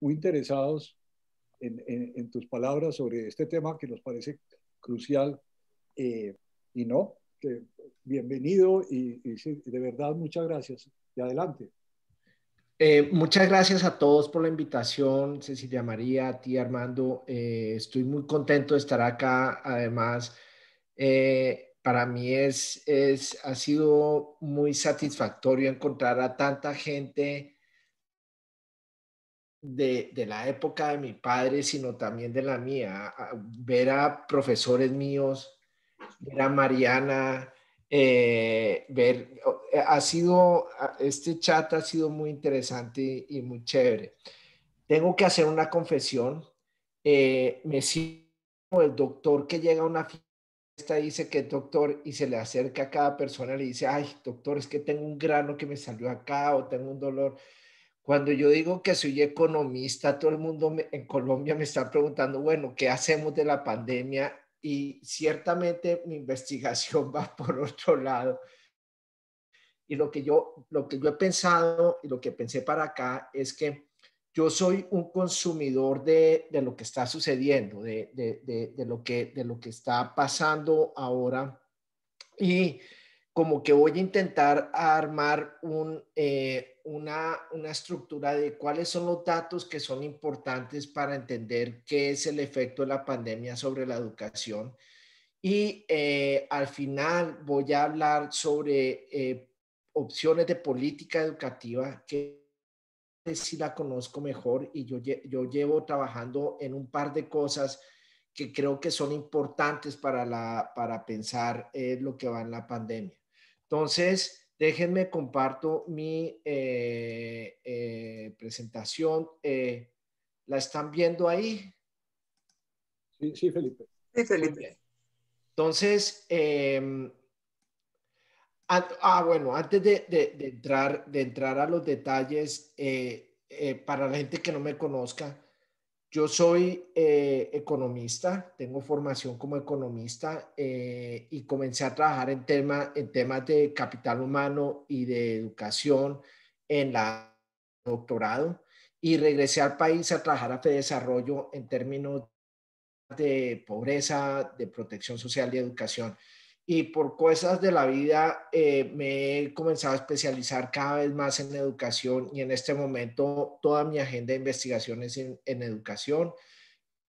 muy interesados en, tus palabras sobre este tema que nos parece crucial eh, y no. bienvenido y, de verdad muchas gracias y adelante. Eh, muchas gracias a todos por la invitación, Cecilia María, a ti Armando. Eh, estoy muy contento de estar acá. Además, para mí es, es, ha sido muy satisfactorio encontrar a tanta gente de, la época de mi padre, sino también de la mía. Ver a profesores míos, ver a Mariana, eh, ver, eh, ha sido, este chat ha sido muy interesante y, muy chévere. Tengo que hacer una confesión. Eh, me siento como el doctor que llega a una fiesta y dice que doctor y se le acerca a cada persona y le dice, ay, doctor, es que tengo un grano que me salió acá o tengo un dolor. Cuando yo digo que soy economista, todo el mundo en Colombia me está preguntando, bueno, ¿qué hacemos de la pandemia? Y ciertamente mi investigación va por otro lado. Y lo que yo, lo que yo he pensado y lo que pensé para acá es que yo soy un consumidor de, de lo que está sucediendo, de, de, de, lo que, de lo que está pasando ahora. Y como que voy a intentar armar un, eh, una, una, estructura de cuáles son los datos que son importantes para entender qué es el efecto de la pandemia sobre la educación. Y eh, al final voy a hablar sobre eh, opciones de política educativa que sí la conozco mejor y yo, yo llevo trabajando en un par de cosas que creo que son importantes para, la, para pensar lo que va en la pandemia. Entonces, déjenme comparto mi eh, eh, presentación. Eh, ¿La están viendo ahí? Sí, sí, Felipe. Sí, Felipe. Entonces, em, ah, bueno, antes de, entrar, de entrar a los detalles, para la gente que no me conozca, yo soy eh, economista, tengo formación como economista eh, y comencé a trabajar en, temas de capital humano y de educación en la doctorado y regresé al país a trabajar a desarrollo en términos de pobreza, de protección social y educación y por cosas de la vida eh, me he comenzado a especializar cada vez más en educación y en este momento toda mi agenda de investigaciones en, en educación.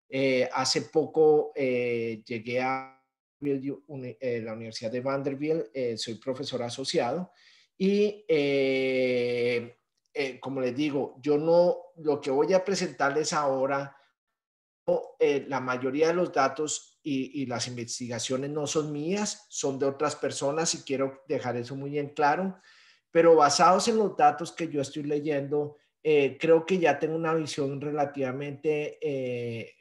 Eh, hace poco eh, llegué a la Universidad de Vanderbilt, soy profesor asociado y como les digo, yo no, lo que voy a presentarles ahora, la mayoría de los datos y, las investigaciones no son mías, son de otras personas y quiero dejar eso muy en claro, pero basados en los datos que yo estoy leyendo, eh, creo que ya tengo una visión relativamente eh,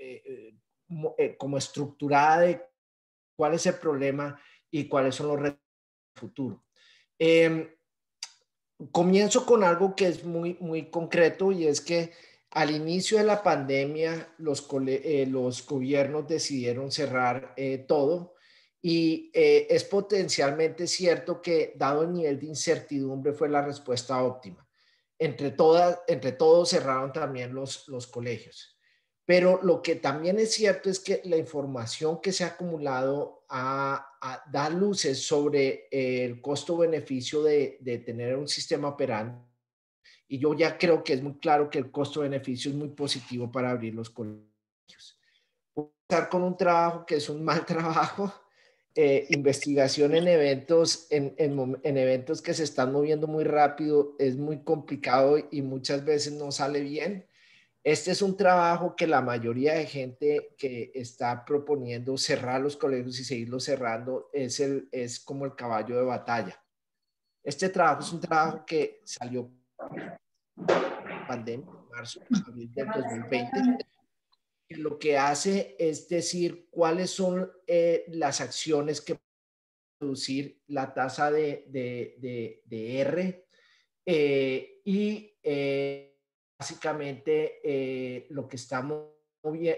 eh, como estructurada de cuál es el problema y cuáles son los retos del futuro. Em, comienzo con algo que es muy, muy concreto y es que al inicio de la pandemia, los, eh, los gobiernos decidieron cerrar eh, todo y eh, es potencialmente cierto que, dado el nivel de incertidumbre, fue la respuesta óptima. Entre, todos cerraron también los, colegios. Pero lo que también es cierto es que la información que se ha acumulado a, a da luces sobre el costo-beneficio de, de tener un sistema operante y yo ya creo que es muy claro que el costo-beneficio es muy positivo para abrir los colegios. Estar con un trabajo que es un mal trabajo, eh, investigación en eventos, en, en, en, eventos que se están moviendo muy rápido, es muy complicado y muchas veces no sale bien. Este es un trabajo que la mayoría de gente que está proponiendo cerrar los colegios y seguirlos cerrando es, el, es como el caballo de batalla. Este trabajo es un trabajo que salió pandemia, marzo, abril del 2020, que lo que hace es decir cuáles son eh, las acciones que producir la tasa de, de, de, de R eh, y eh, básicamente lo que estamos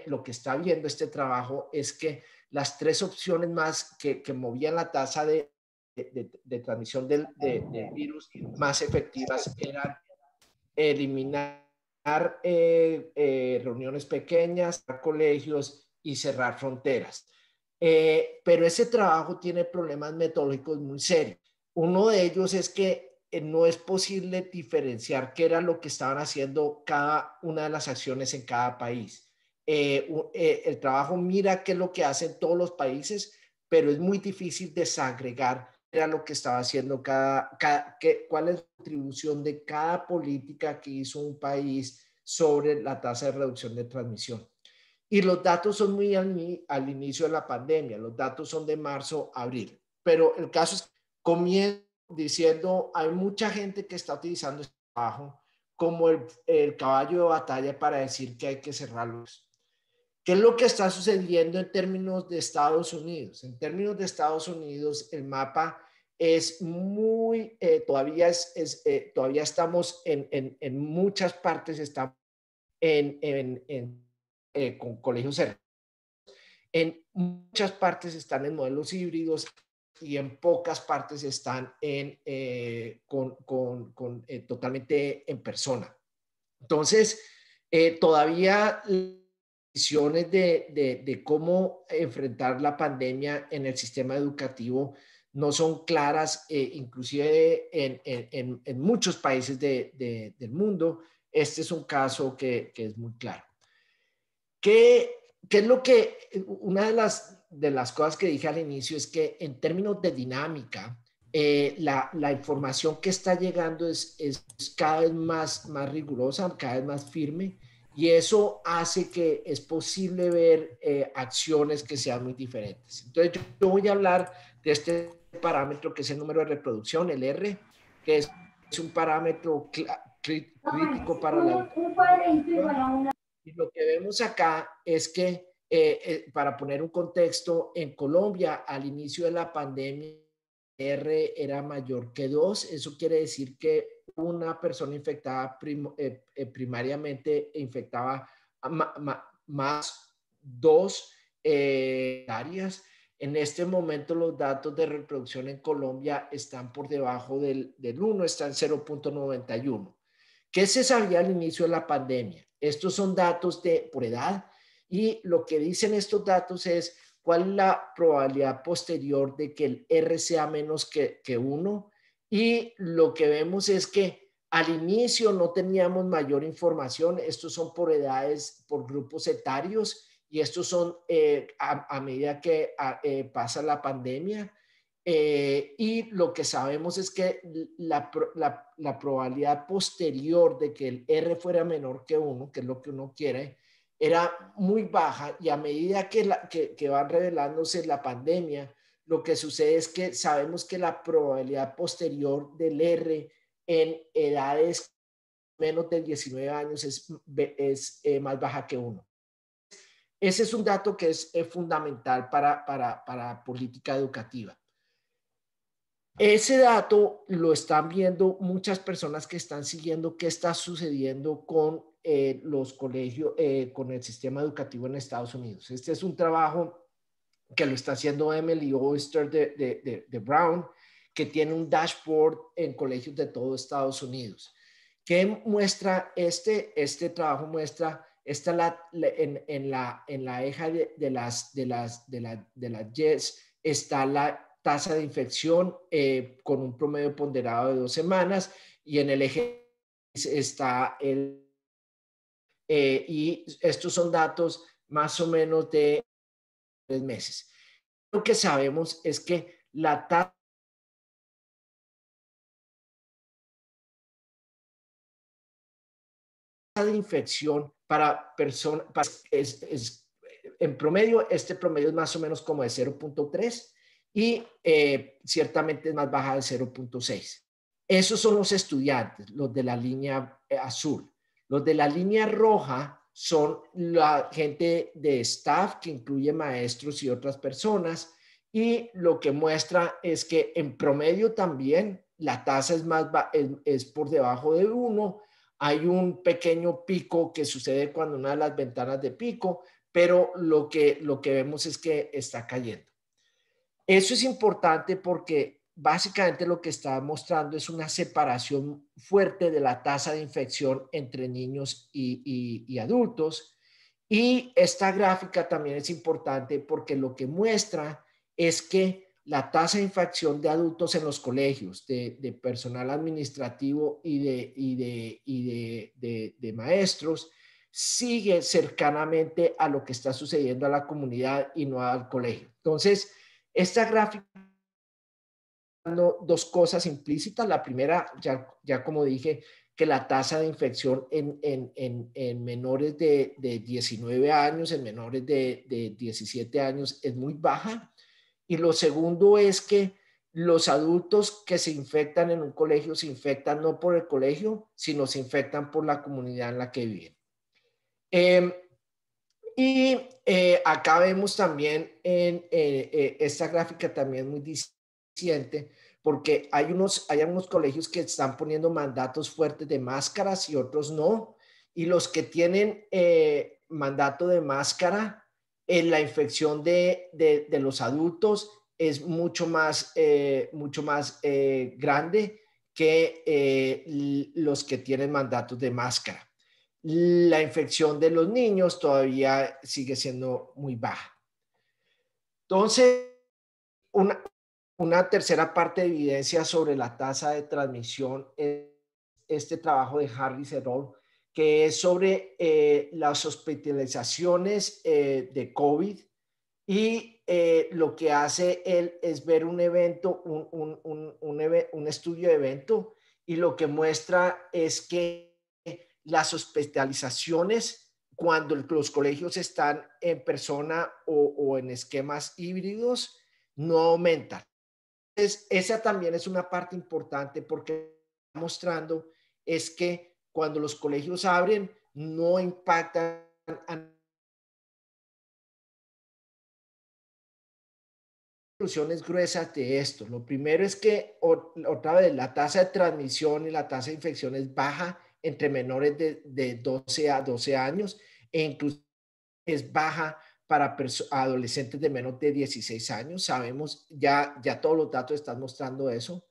lo que está viendo este trabajo es que las tres opciones más que, que movían la tasa de de, transmisión del, virus más efectivas eran eliminar eh, eh, reuniones pequeñas, colegios y cerrar fronteras. Eh, pero ese trabajo tiene problemas metodológicos muy serios. Uno de ellos es que no es posible diferenciar qué era lo que estaban haciendo cada una de las acciones en cada país. el trabajo mira qué es lo que hacen todos los países, pero es muy difícil desagregar era lo que estaba haciendo cada, cuál es la contribución de cada política que hizo un país sobre la tasa de reducción de transmisión. Y los datos son muy al, inicio de la pandemia, los datos son de marzo, abril, pero el caso es comienzo diciendo, hay mucha gente que está utilizando este trabajo como el, el caballo de batalla para decir que hay que cerrarlos ¿Qué es lo que está sucediendo en términos de Estados Unidos? En términos de Estados Unidos, el mapa es muy, eh, todavía, es, eh, todavía estamos en, muchas partes, estamos eh, con colegios cero en muchas partes están en modelos híbridos y en pocas partes están en, con, totalmente en persona. Entonces, todavía decisiones de, de, de, cómo enfrentar la pandemia en el sistema educativo no son claras, eh, inclusive en, en, muchos países de, del mundo. Este es un caso que, que es muy claro. ¿Qué, es lo que, una de las, de las cosas que dije al inicio es que en términos de dinámica, eh, la, la, información que está llegando es, es cada vez más, más rigurosa, cada vez más firme y eso hace que es posible ver eh, acciones que sean muy diferentes. Entonces yo, voy a hablar de este parámetro que es el número de reproducción, el R, que es, un parámetro crítico para la... Y lo que vemos acá es que, eh, eh, para poner un contexto, en Colombia al inicio de la pandemia, R era mayor que 2. Eso quiere decir que una persona infectada eh, eh, primariamente infectaba más dos eh, áreas. En este momento los datos de reproducción en Colombia están por debajo del, del 1, están 0.91. ¿Qué se sabía al inicio de la pandemia? Estos son datos de, por edad y lo que dicen estos datos es cuál es la probabilidad posterior de que el R sea menos que, que 1 y lo que vemos es que al inicio no teníamos mayor información. Estos son por edades, por grupos etarios y estos son eh, a, medida que eh, pasa la pandemia. Eh, y lo que sabemos es que la, probabilidad posterior de que el R fuera menor que 1, que es lo que uno quiere, era muy baja y a medida que, la, que van revelándose la pandemia, lo que sucede es que sabemos que la probabilidad posterior del R en edades menos de 19 años es, es eh, más baja que 1. Ese es un dato que es, eh, fundamental para, para, para, política educativa. Ese dato lo están viendo muchas personas que están siguiendo qué está sucediendo con eh, los colegios, con el sistema educativo en Estados Unidos. Este es un trabajo que lo está haciendo Emily Oyster de, de, de, Brown, que tiene un dashboard en colegios de todo Estados Unidos. ¿Qué muestra este, este trabajo? Muestra, está en, en, la, en la eja de, las, de, las, de, la, de las yes, está la tasa de infección eh, con un promedio ponderado de dos semanas y en el eje está el... Eh, y estos son datos más o menos de tres meses. Lo que sabemos es que la tasa de infección para personas es, en promedio, este promedio es más o menos como de 0.3 y eh, ciertamente es más baja de 0.6. Esos son los estudiantes, los de la línea eh, azul. Los de la línea roja son la gente de staff que incluye maestros y otras personas y lo que muestra es que en promedio también la tasa es, más, es, por debajo de uno, hay un pequeño pico que sucede cuando una de las ventanas de pico, pero lo que, lo que vemos es que está cayendo. Eso es importante porque básicamente lo que está mostrando es una separación fuerte de la tasa de infección entre niños y, adultos. Y esta gráfica también es importante porque lo que muestra es que la tasa de infección de adultos en los colegios, de, personal administrativo y, y de, maestros, sigue cercanamente a lo que está sucediendo a la comunidad y no al colegio. Entonces, esta gráfica dos cosas implícitas. La primera, ya, ya como dije, que la tasa de infección en, menores de, 19 años, en menores de, 17 años es muy baja. Y lo segundo es que los adultos que se infectan en un colegio se infectan no por el colegio, sino se infectan por la comunidad en la que viven. Em, y eh, acá vemos también en eh, eh, esta gráfica también muy distinta porque hay unos, hay algunos colegios que están poniendo mandatos fuertes de máscaras y otros no. Y los que tienen eh, mandato de máscara, en la infección de, los adultos es mucho más, eh, mucho más eh, grande que los que tienen mandatos de máscara. La infección de los niños todavía sigue siendo muy baja. Entonces, una, una tercera parte de evidencia sobre la tasa de transmisión es este trabajo de Harry Cerrón, que es sobre eh, las hospitalizaciones eh, de COVID y eh, lo que hace él es ver un evento, un, un, un, un, estudio de evento y lo que muestra es que las hospitalizaciones cuando los colegios están en persona o en esquemas híbridos no aumentan esa también es una parte importante porque está mostrando es que cuando los colegios abren, no impactan a conclusiones gruesas de esto. Lo primero es que, otra vez, la tasa de transmisión y la tasa de infección es baja entre menores de 12 a 12 años e incluso es baja para adolescentes de menos de 16 años. Sabemos, ya, ya todos los datos están mostrando eso.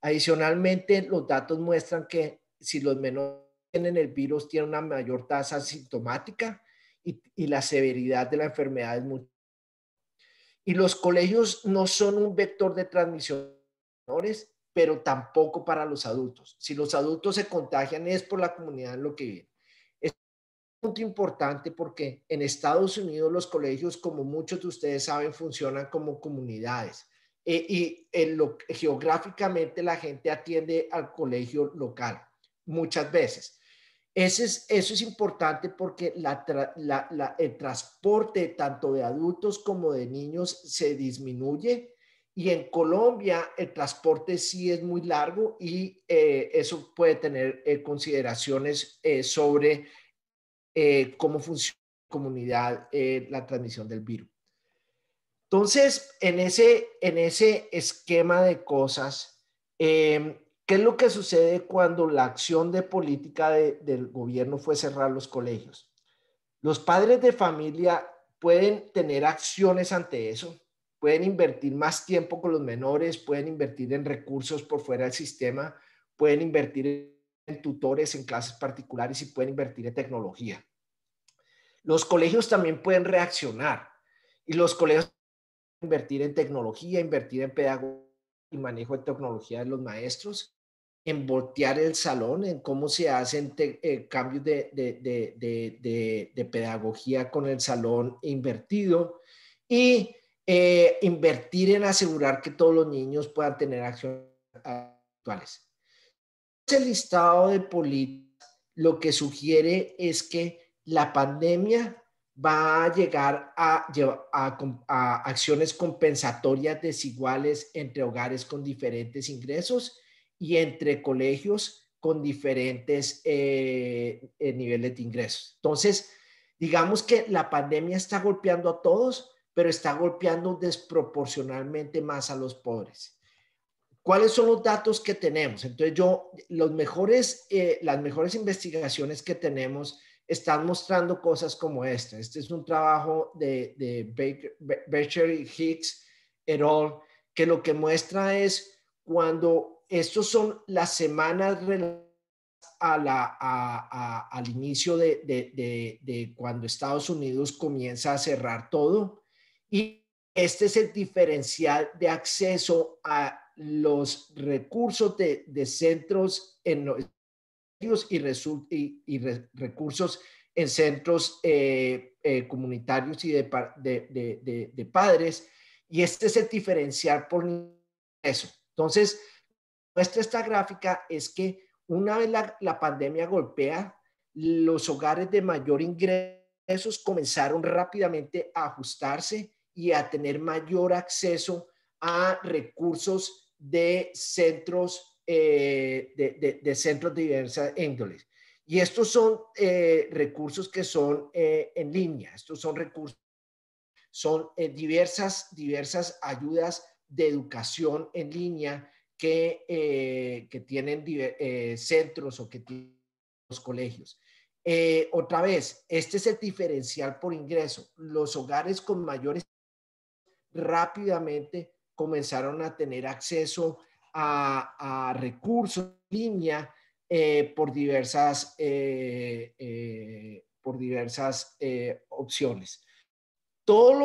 Adicionalmente, los datos muestran que si los menores tienen el virus, tienen una mayor tasa asintomática y, la severidad de la enfermedad es mucho. Y los colegios no son un vector de transmisión menores, pero tampoco para los adultos. Si los adultos se contagian es por la comunidad en lo que viene punto importante porque en Estados Unidos los colegios, como muchos de ustedes saben, funcionan como comunidades. Eh, y en lo, geográficamente la gente atiende al colegio local muchas veces. Eso es, eso es importante porque la, la, el transporte tanto de adultos como de niños se disminuye y en Colombia el transporte sí es muy largo y eh, eso puede tener eh, consideraciones sobre eh, cómo funciona la comunidad, la transmisión del virus. Entonces, en ese, en ese esquema de cosas, em, ¿qué es lo que sucede cuando la acción de política del gobierno fue cerrar los colegios? Los padres de familia pueden tener acciones ante eso, pueden invertir más tiempo con los menores, pueden invertir en recursos por fuera del sistema, pueden invertir en en tutores, en clases particulares y pueden invertir en tecnología. Los colegios también pueden reaccionar y los colegios pueden invertir en tecnología, invertir en pedagogía y manejo de tecnología de los maestros, en voltear el salón, en cómo se hacen eh, cambios de, pedagogía con el salón invertido y eh, invertir en asegurar que todos los niños puedan tener acciones actuales. El listado de políticas lo que sugiere es que la pandemia va a llegar a, acciones compensatorias desiguales entre hogares con diferentes ingresos y entre colegios con diferentes eh, eh, niveles de ingresos. Entonces, digamos que la pandemia está golpeando a todos, pero está golpeando desproporcionalmente más a los pobres. ¿Cuáles son los datos que tenemos? Entonces yo, los mejores, eh, las mejores investigaciones que tenemos están mostrando cosas como esta. Este es un trabajo de, de Becher Hicks et al, que lo que muestra es cuando estos son las semanas a la, al inicio de cuando Estados Unidos comienza a cerrar todo y este es el diferencial de acceso a los recursos de, centros en los, y, y, recursos en centros eh, eh, comunitarios y de, de, de, padres. Y este es el diferencial por eso. Entonces, nuestra esta gráfica es que una vez la, la pandemia golpea, los hogares de mayor ingresos comenzaron rápidamente a ajustarse y a tener mayor acceso a recursos eh, de centros, de, centros diversas índoles. Y estos son eh, recursos que son eh, en línea, estos son recursos, son diversas, diversas ayudas de educación en línea que, tienen centros o que tienen los colegios. otra vez, este es el diferencial por ingreso. Los hogares con mayores rápidamente comenzaron a tener acceso a, recursos en línea eh, por diversas, eh, eh, opciones. Todos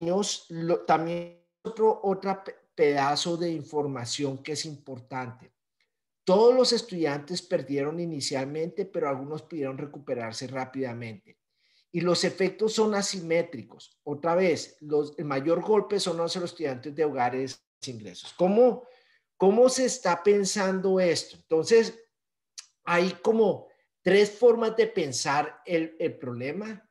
los niños, también otro otro pedazo de información que es importante. Todos los estudiantes perdieron inicialmente, pero algunos pudieron recuperarse rápidamente y los efectos son asimétricos. Otra vez, el mayor golpe son los estudiantes de hogares sin ingresos. ¿Cómo, se está pensando esto? Entonces, hay como tres formas de pensar el, problema.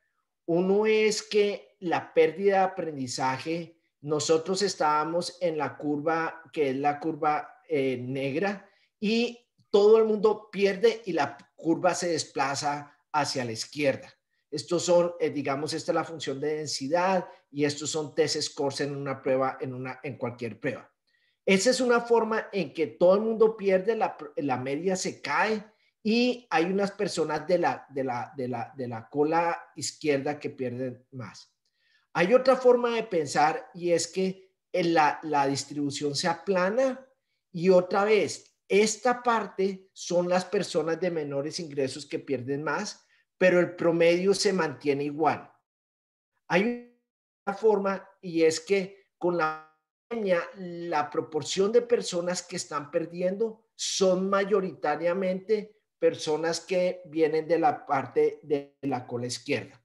Uno es que la pérdida de aprendizaje, nosotros estábamos en la curva que es la curva eh, negra y todo el mundo pierde y la curva se desplaza hacia la izquierda. Estos son, eh, digamos, esta es la función de densidad y estos son test scores en una prueba, en, cualquier prueba. Esa es una forma en que todo el mundo pierde, la, media se cae y hay unas personas de la, de la, de la, de la cola izquierda que pierden más. Hay otra forma de pensar y es que eh, la, la distribución se aplana y otra vez, esta parte son las personas de menores ingresos que pierden más pero el promedio se mantiene igual. Hay una forma y es que con la pandemia la proporción de personas que están perdiendo son mayoritariamente personas que vienen de la parte de la cola izquierda.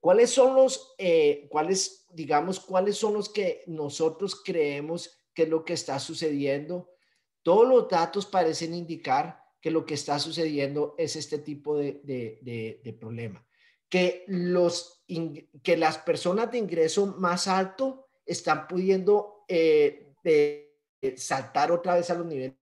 ¿Cuáles son los, eh, cuáles, digamos, cuáles son los que nosotros creemos que es lo que está sucediendo? Todos los datos parecen indicar que lo que está sucediendo es este tipo de, de, problema. Que, los, que las personas de ingreso más alto están pudiendo eh, saltar otra vez a los niveles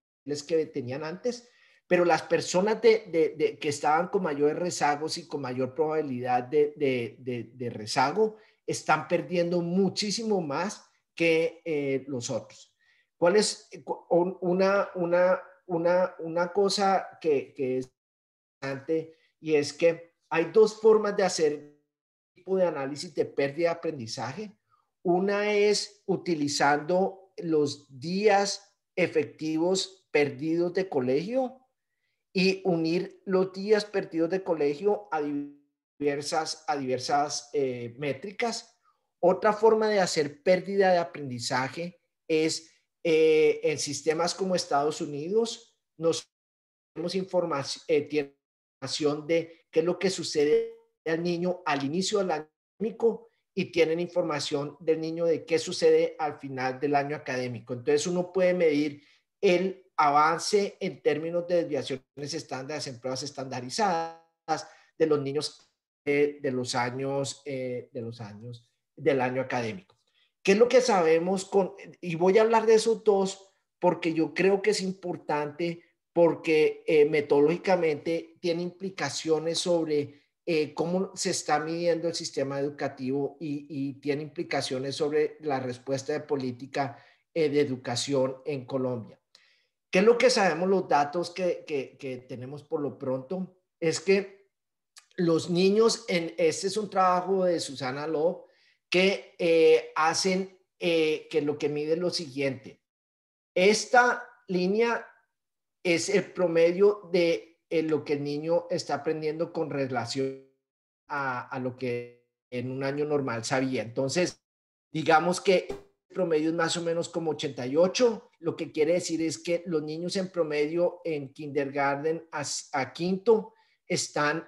que tenían antes, pero las personas de, que estaban con mayores rezagos y con mayor probabilidad de, rezago están perdiendo muchísimo más que eh, los otros. ¿Cuál es una, una, una, cosa que, es interesante y es que hay dos formas de hacer tipo de análisis de pérdida de aprendizaje. Una es utilizando los días efectivos perdidos de colegio y unir los días perdidos de colegio a diversas, a diversas eh, métricas. Otra forma de hacer pérdida de aprendizaje es eh, en sistemas como Estados Unidos, nos tenemos eh, información, de qué es lo que sucede al niño al inicio del año académico y tienen información del niño de qué sucede al final del año académico. Entonces uno puede medir el avance en términos de desviaciones estándares en pruebas estandarizadas de los niños eh, de los años de los años del año académico. ¿Qué es lo que sabemos con, y voy a hablar de esos dos porque yo creo que es importante porque eh, metodológicamente tiene implicaciones sobre eh, cómo se está midiendo el sistema educativo y, tiene implicaciones sobre la respuesta de política eh, de educación en Colombia. ¿Qué es lo que sabemos los datos que, que, tenemos por lo pronto? Es que los niños, en, este es un trabajo de Susana Lowe, que eh, hacen eh, que lo que mide es lo siguiente. Esta línea es el promedio de eh, lo que el niño está aprendiendo con relación a, lo que en un año normal sabía. Entonces, digamos que el promedio es más o menos como 88, lo que quiere decir es que los niños en promedio en kindergarten a, quinto están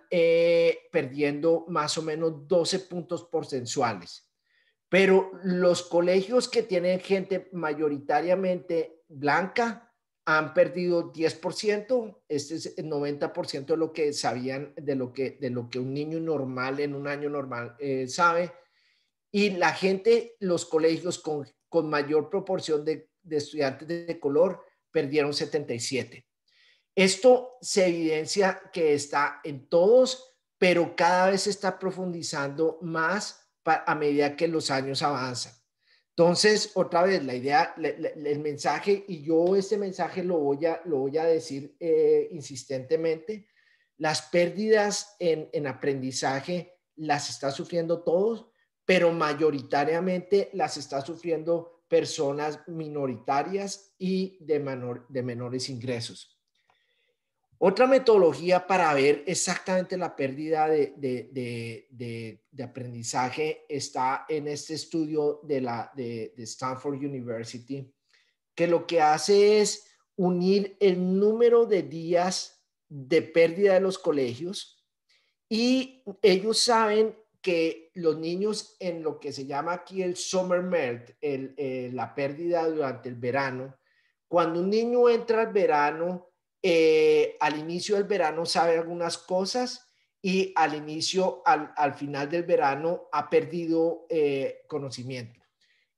perdiendo más o menos 12 puntos porcentuales. Pero los colegios que tienen gente mayoritariamente blanca han perdido 10%, este es el 90% de lo que sabían, de lo que, de lo que un niño normal en un año normal eh, sabe. Y la gente, los colegios con, con mayor proporción de, de estudiantes de color perdieron 77. Esto se evidencia que está en todos, pero cada vez se está profundizando más a medida que los años avanzan. Entonces, otra vez, la idea, el mensaje, y yo este mensaje lo voy a, lo voy decir eh, insistentemente, las pérdidas en, aprendizaje las está sufriendo todos, pero mayoritariamente las está sufriendo personas minoritarias y de menores ingresos. Otra metodología para ver exactamente la pérdida de, aprendizaje está en este estudio de, la, de, Stanford University, que lo que hace es unir el número de días de pérdida de los colegios y ellos saben que los niños en lo que se llama aquí el summer melt, eh, la pérdida durante el verano, cuando un niño entra al verano, eh, al inicio del verano sabe algunas cosas y al inicio, al, al final del verano ha perdido eh, conocimiento.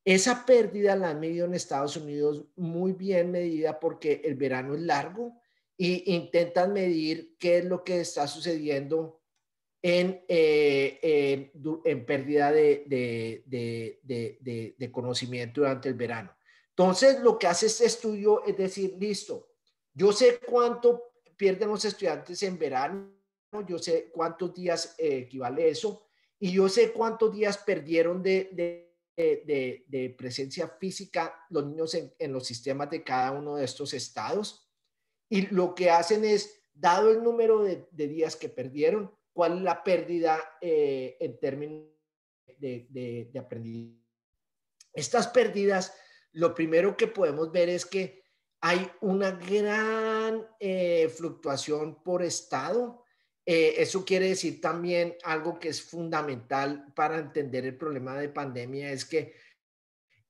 Esa pérdida la han medido en Estados Unidos muy bien medida porque el verano es largo e intentan medir qué es lo que está sucediendo en, eh, en pérdida de, de, de, de, conocimiento durante el verano. Entonces, lo que hace este estudio es decir, listo, yo sé cuánto pierden los estudiantes en verano, yo sé cuántos días eh, equivale eso, y yo sé cuántos días perdieron de, presencia física los niños en, los sistemas de cada uno de estos estados. Y lo que hacen es, dado el número de, días que perdieron, cuál es la pérdida eh, en términos de aprendizaje. Estas pérdidas, lo primero que podemos ver es que hay una gran eh, fluctuación por estado. Eh, eso quiere decir también algo que es fundamental para entender el problema de pandemia, es que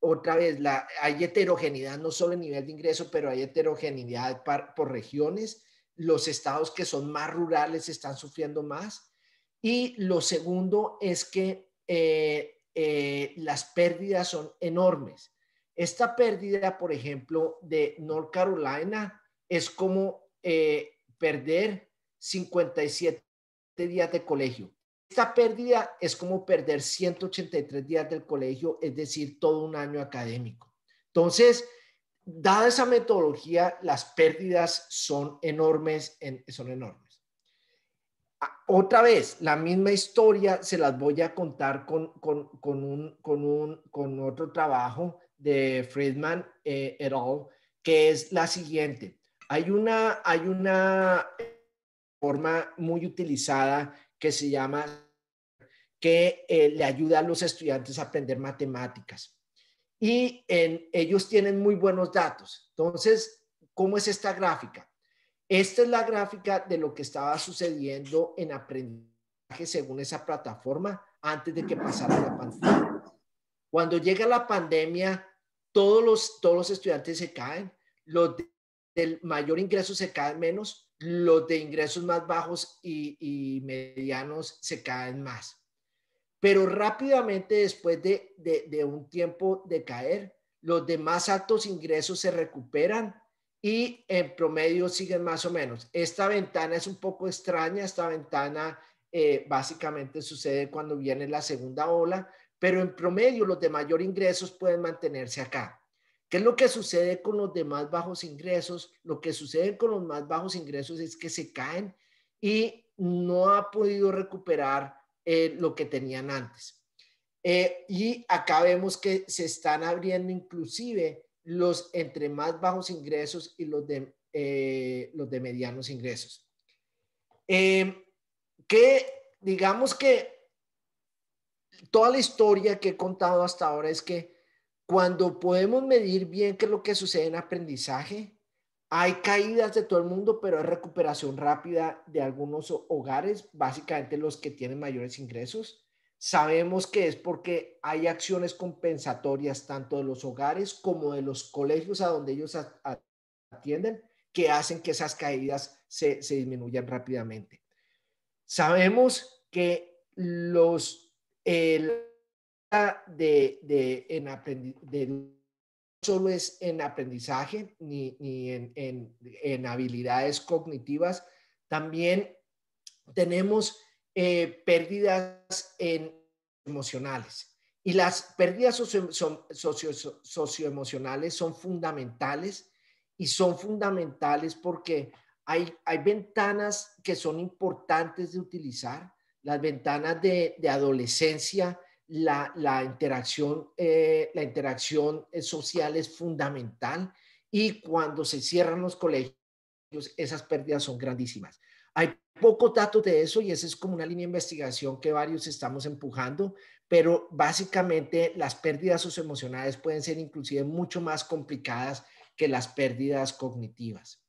otra vez hay heterogeneidad no solo en nivel de ingreso, pero hay heterogeneidad por regiones. Los estados que son más rurales están sufriendo más. Y lo segundo es que eh, las pérdidas son enormes. Esta pérdida, por ejemplo, de North Carolina es como eh, perder 57 días de colegio. Esta pérdida es como perder 183 días del colegio, es decir, todo un año académico. Entonces, dada esa metodología, las pérdidas son enormes, son enormes. Ah, otra vez, la misma historia se las voy a contar con, con otro trabajo de Friedman eh, et al, que es la siguiente. Hay una, hay una forma muy utilizada que se llama que eh, le ayuda a los estudiantes a aprender matemáticas. Y en, ellos tienen muy buenos datos. Entonces, ¿cómo es esta gráfica? Esta es la gráfica de lo que estaba sucediendo en aprendizaje según esa plataforma antes de que pasara la pandemia. Cuando llega la pandemia, todos los, todos los estudiantes se caen, los del mayor ingreso se caen menos, los de ingresos más bajos y, medianos se caen más. Pero rápidamente después de, de, un tiempo de caer, los de más altos ingresos se recuperan y en promedio siguen más o menos. Esta ventana es un poco extraña, esta ventana eh, básicamente sucede cuando viene la segunda ola, pero en promedio los de mayor ingresos pueden mantenerse acá. ¿Qué es lo que sucede con los de más bajos ingresos? Lo que sucede con los más bajos ingresos es que se caen y no ha podido recuperar eh, lo que tenían antes. Eh, y acá vemos que se están abriendo inclusive los entre más bajos ingresos y los de, eh, los de medianos ingresos. que digamos que toda la historia que he contado hasta ahora es que cuando podemos medir bien qué es lo que sucede en aprendizaje, hay caídas de todo el mundo, pero hay recuperación rápida de algunos hogares, básicamente los que tienen mayores ingresos. Sabemos que es porque hay acciones compensatorias tanto de los hogares como de los colegios a donde ellos atienden que hacen que esas caídas se, se disminuyan rápidamente. Sabemos que los el de, de, en solo es en aprendizaje ni, en, habilidades cognitivas, también tenemos eh, pérdidas en emocionales. Y las pérdidas socio, socioemocionales son fundamentales y son fundamentales porque hay, hay ventanas que son importantes de utilizar las ventanas de, adolescencia, la, interacción, la interacción eh, eh, social es fundamental y cuando se cierran los colegios, esas pérdidas son grandísimas. Hay poco dato de eso y esa es como una línea de investigación que varios estamos empujando, pero básicamente las pérdidas socioemocionales pueden ser inclusive mucho más complicadas que las pérdidas cognitivas.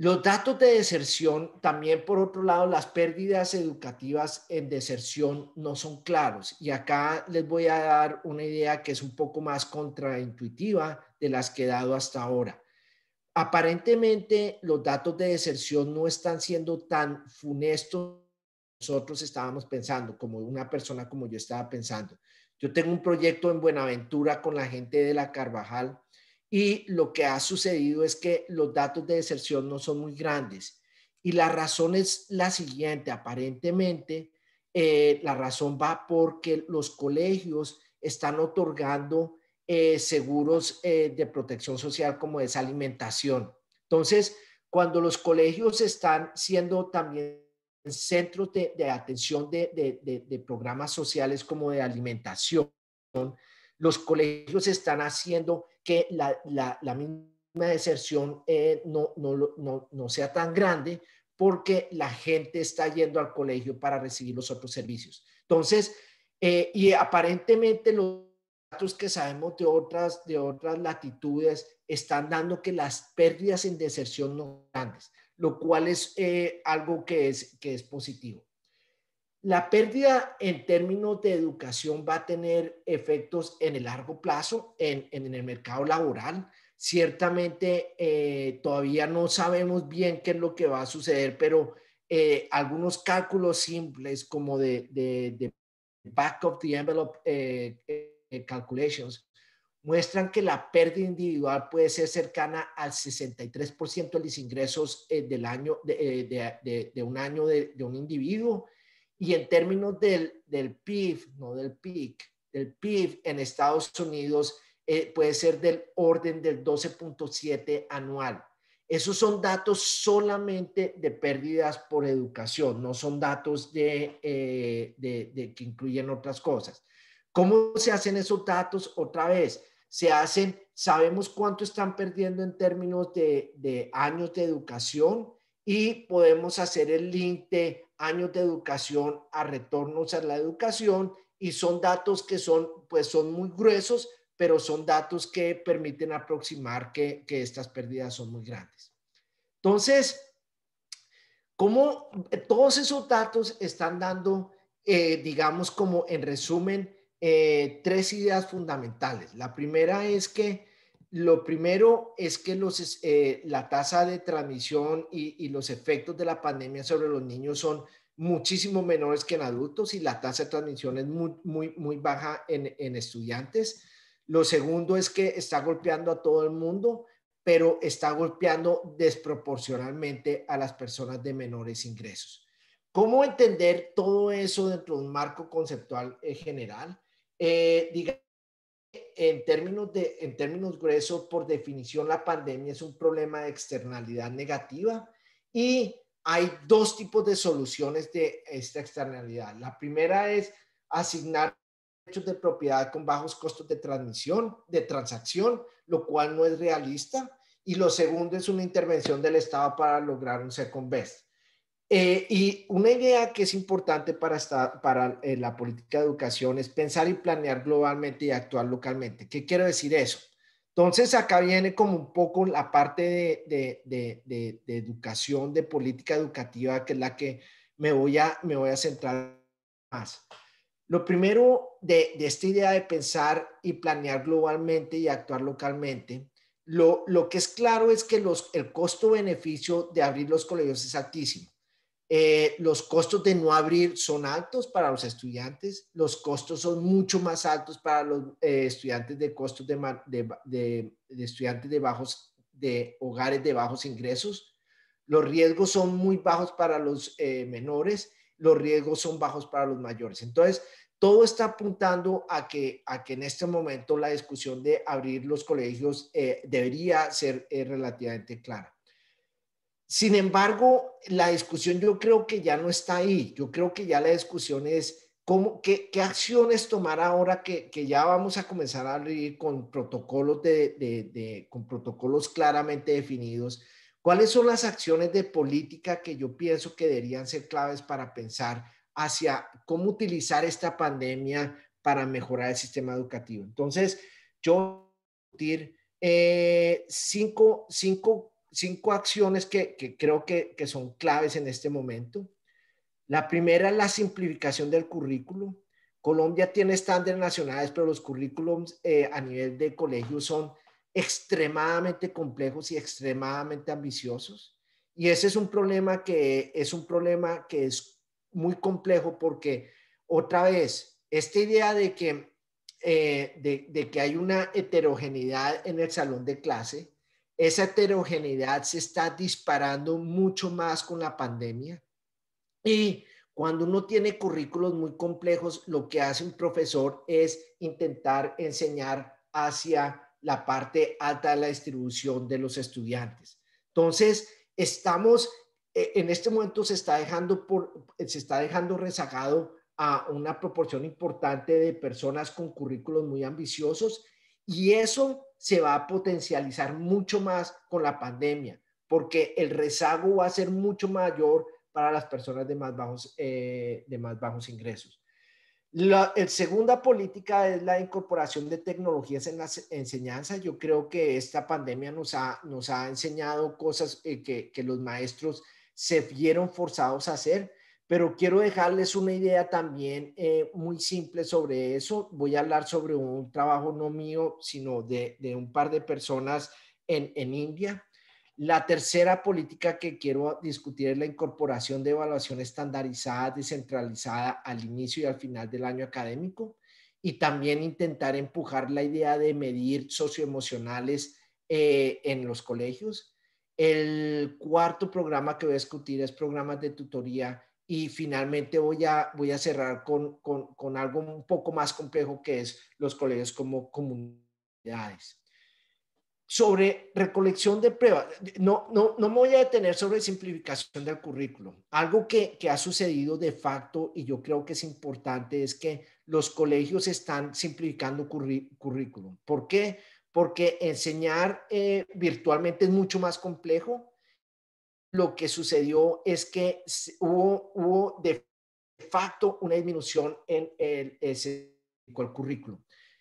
Los datos de deserción, también por otro lado, las pérdidas educativas en deserción no son claros. Y acá les voy a dar una idea que es un poco más contraintuitiva de las que he dado hasta ahora. Aparentemente, los datos de deserción no están siendo tan funestos nosotros estábamos pensando, como una persona como yo estaba pensando. Yo tengo un proyecto en Buenaventura con la gente de la Carvajal y lo que ha sucedido es que los datos de deserción no son muy grandes. Y la razón es la siguiente, aparentemente eh, la razón va porque los colegios están otorgando eh, seguros eh, de protección social como es alimentación. Entonces, cuando los colegios están siendo también centros de, atención de, de, programas sociales como de alimentación, los colegios están haciendo que la, la, misma deserción eh, no, no, no, no sea tan grande porque la gente está yendo al colegio para recibir los otros servicios. Entonces, eh, y aparentemente los datos que sabemos de otras, de otras latitudes están dando que las pérdidas en deserción no son grandes, lo cual es eh, algo que es, que es positivo. La pérdida en términos de educación va a tener efectos en el largo plazo en, en el mercado laboral. Ciertamente eh, todavía no sabemos bien qué es lo que va a suceder, pero eh, algunos cálculos simples como de, de, back of the envelope eh, calculations muestran que la pérdida individual puede ser cercana al 63% de los ingresos del año, de, de un año de un individuo y en términos del, del PIB, no del PIC, del PIB en Estados Unidos eh, puede ser del orden del 12.7 anual. Esos son datos solamente de pérdidas por educación, no son datos eh, de, de, que incluyen otras cosas. ¿Cómo se hacen esos datos otra vez? Se hacen, sabemos cuánto están perdiendo en términos de, de años de educación y podemos hacer el link años de educación a retornos a la educación y son datos que son, pues son muy gruesos, pero son datos que permiten aproximar que, que estas pérdidas son muy grandes. Entonces, como todos esos datos están dando, eh, digamos, como en resumen, eh, tres ideas fundamentales. La primera es que lo primero es que los, eh, la tasa de transmisión y, los efectos de la pandemia sobre los niños son muchísimo menores que en adultos y la tasa de transmisión es muy, muy, baja en, estudiantes. Lo segundo es que está golpeando a todo el mundo, pero está golpeando desproporcionalmente a las personas de menores ingresos. ¿Cómo entender todo eso dentro de un marco conceptual eh, general? Eh, en términos, de, en términos gruesos, por definición, la pandemia es un problema de externalidad negativa y hay dos tipos de soluciones de esta externalidad. La primera es asignar derechos de propiedad con bajos costos de transmisión, de transacción, lo cual no es realista. Y lo segundo es una intervención del Estado para lograr un second best. Eh, y una idea que es importante para, para eh, la política de educación es pensar y planear globalmente y actuar localmente. ¿Qué quiero decir eso? Entonces, acá viene como un poco la parte de, de, de, de educación, de política educativa, que es la que me voy a, me voy a centrar más. Lo primero de, esta idea de pensar y planear globalmente y actuar localmente, lo, lo que es claro es que los, el costo-beneficio de abrir los colegios es altísimo. Eh, los costos de no abrir son altos para los estudiantes, los costos son mucho más altos para los eh, estudiantes de costos de, estudiantes de bajos, de hogares de bajos ingresos, los riesgos son muy bajos para los eh, menores, los riesgos son bajos para los mayores. Entonces, todo está apuntando a que, a que en este momento la discusión de abrir los colegios debería ser relativamente clara. Sin embargo, la discusión yo creo que ya no está ahí. Yo creo que ya la discusión es cómo, qué, acciones tomar ahora que, ya vamos a comenzar a abrir con protocolos, de, con protocolos claramente definidos. ¿Cuáles son las acciones de política que yo pienso que deberían ser claves para pensar hacia cómo utilizar esta pandemia para mejorar el sistema educativo? Entonces, yo discutir eh, cinco, cinco cinco acciones que, creo que, son claves en este momento. La primera es la simplificación del currículo Colombia tiene estándares nacionales, pero los currículums eh, a nivel de colegio son extremadamente complejos y extremadamente ambiciosos. Y ese es un problema que es un problema que es muy complejo porque otra vez esta idea de que eh, de, que hay una heterogeneidad en el salón de clase esa heterogeneidad se está disparando mucho más con la pandemia. Y cuando uno tiene currículos muy complejos, lo que hace un profesor es intentar enseñar hacia la parte alta de la distribución de los estudiantes. Entonces, estamos, e, en este momento se está dejando, por, se está dejando rezagado a una proporción importante de personas con currículos muy ambiciosos y eso se va a potencializar mucho más con la pandemia, porque el rezago va a ser mucho mayor para las personas de más bajos, eh, de más bajos ingresos. La segunda política es la incorporación de tecnologías en la enseñanza. Yo creo que esta pandemia nos ha, nos ha enseñado cosas eh, que, que los maestros se vieron forzados a hacer pero quiero dejarles una idea también eh, muy simple sobre eso. Voy a hablar sobre un trabajo no mío, sino de, un par de personas en, en India. La tercera política que quiero discutir es la incorporación de evaluación estandarizada, descentralizada al inicio y al final del año académico y también intentar empujar la idea de medir socioemocionales eh, en los colegios. El cuarto programa que voy a discutir es programas de tutoría y finalmente voy a, voy a cerrar con, algo un poco más complejo que es los colegios como comunidades sobre recolección de pruebas. No, no, no me voy a detener sobre simplificación del currículo. Algo que, ha sucedido de facto y yo creo que es importante es que los colegios están simplificando currículum. ¿Por qué? Porque enseñar eh, virtualmente es mucho más complejo lo que sucedió es que hubo, de facto una disminución en el, currículum.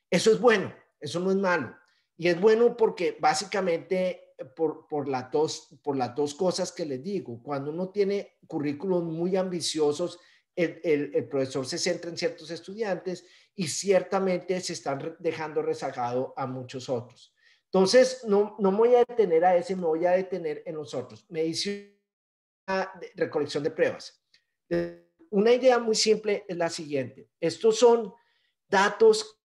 Eso es bueno, eso no es malo. Y es bueno porque básicamente eh, por, las dos, cosas que les digo, cuando uno tiene currículos muy ambiciosos, el, el, profesor se centra en ciertos estudiantes y ciertamente se están dejando rezagado a muchos otros. Entonces, no, me voy a detener a ese, me voy a detener en los otros. Me hice recolección de pruebas. Eh, una idea muy simple es la siguiente. Estos son datos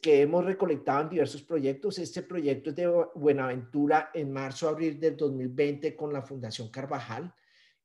que hemos recolectado en diversos proyectos. Este proyecto es de Buenaventura en marzo, abril del 2020 con la Fundación Carvajal.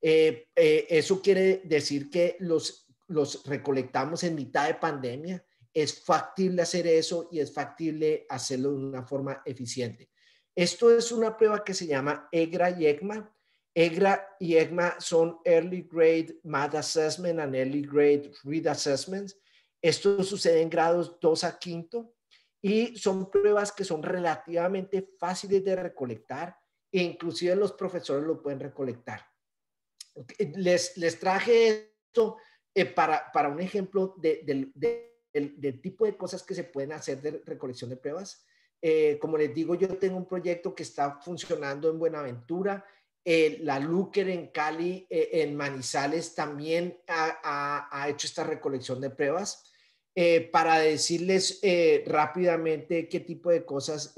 Eh, eh, eso quiere decir que los, los recolectamos en mitad de pandemia es factible hacer eso y es factible hacerlo de una forma eficiente. Esto es una prueba que se llama EGRA y EGMA. EGRA y EGMA son Early Grade Math Assessment and Early Grade Read Assessments. Esto sucede en grados 2 a 5 y son pruebas que son relativamente fáciles de recolectar e inclusive los profesores lo pueden recolectar. Les, les traje esto eh, para, para, un ejemplo de el, del tipo de cosas que se pueden hacer de recolección de pruebas. Eh, como les digo, yo tengo un proyecto que está funcionando en Buenaventura. la Luker en Cali, eh, en Manizales, también ha, hecho esta recolección de pruebas. Eh, para decirles rápidamente qué tipo de cosas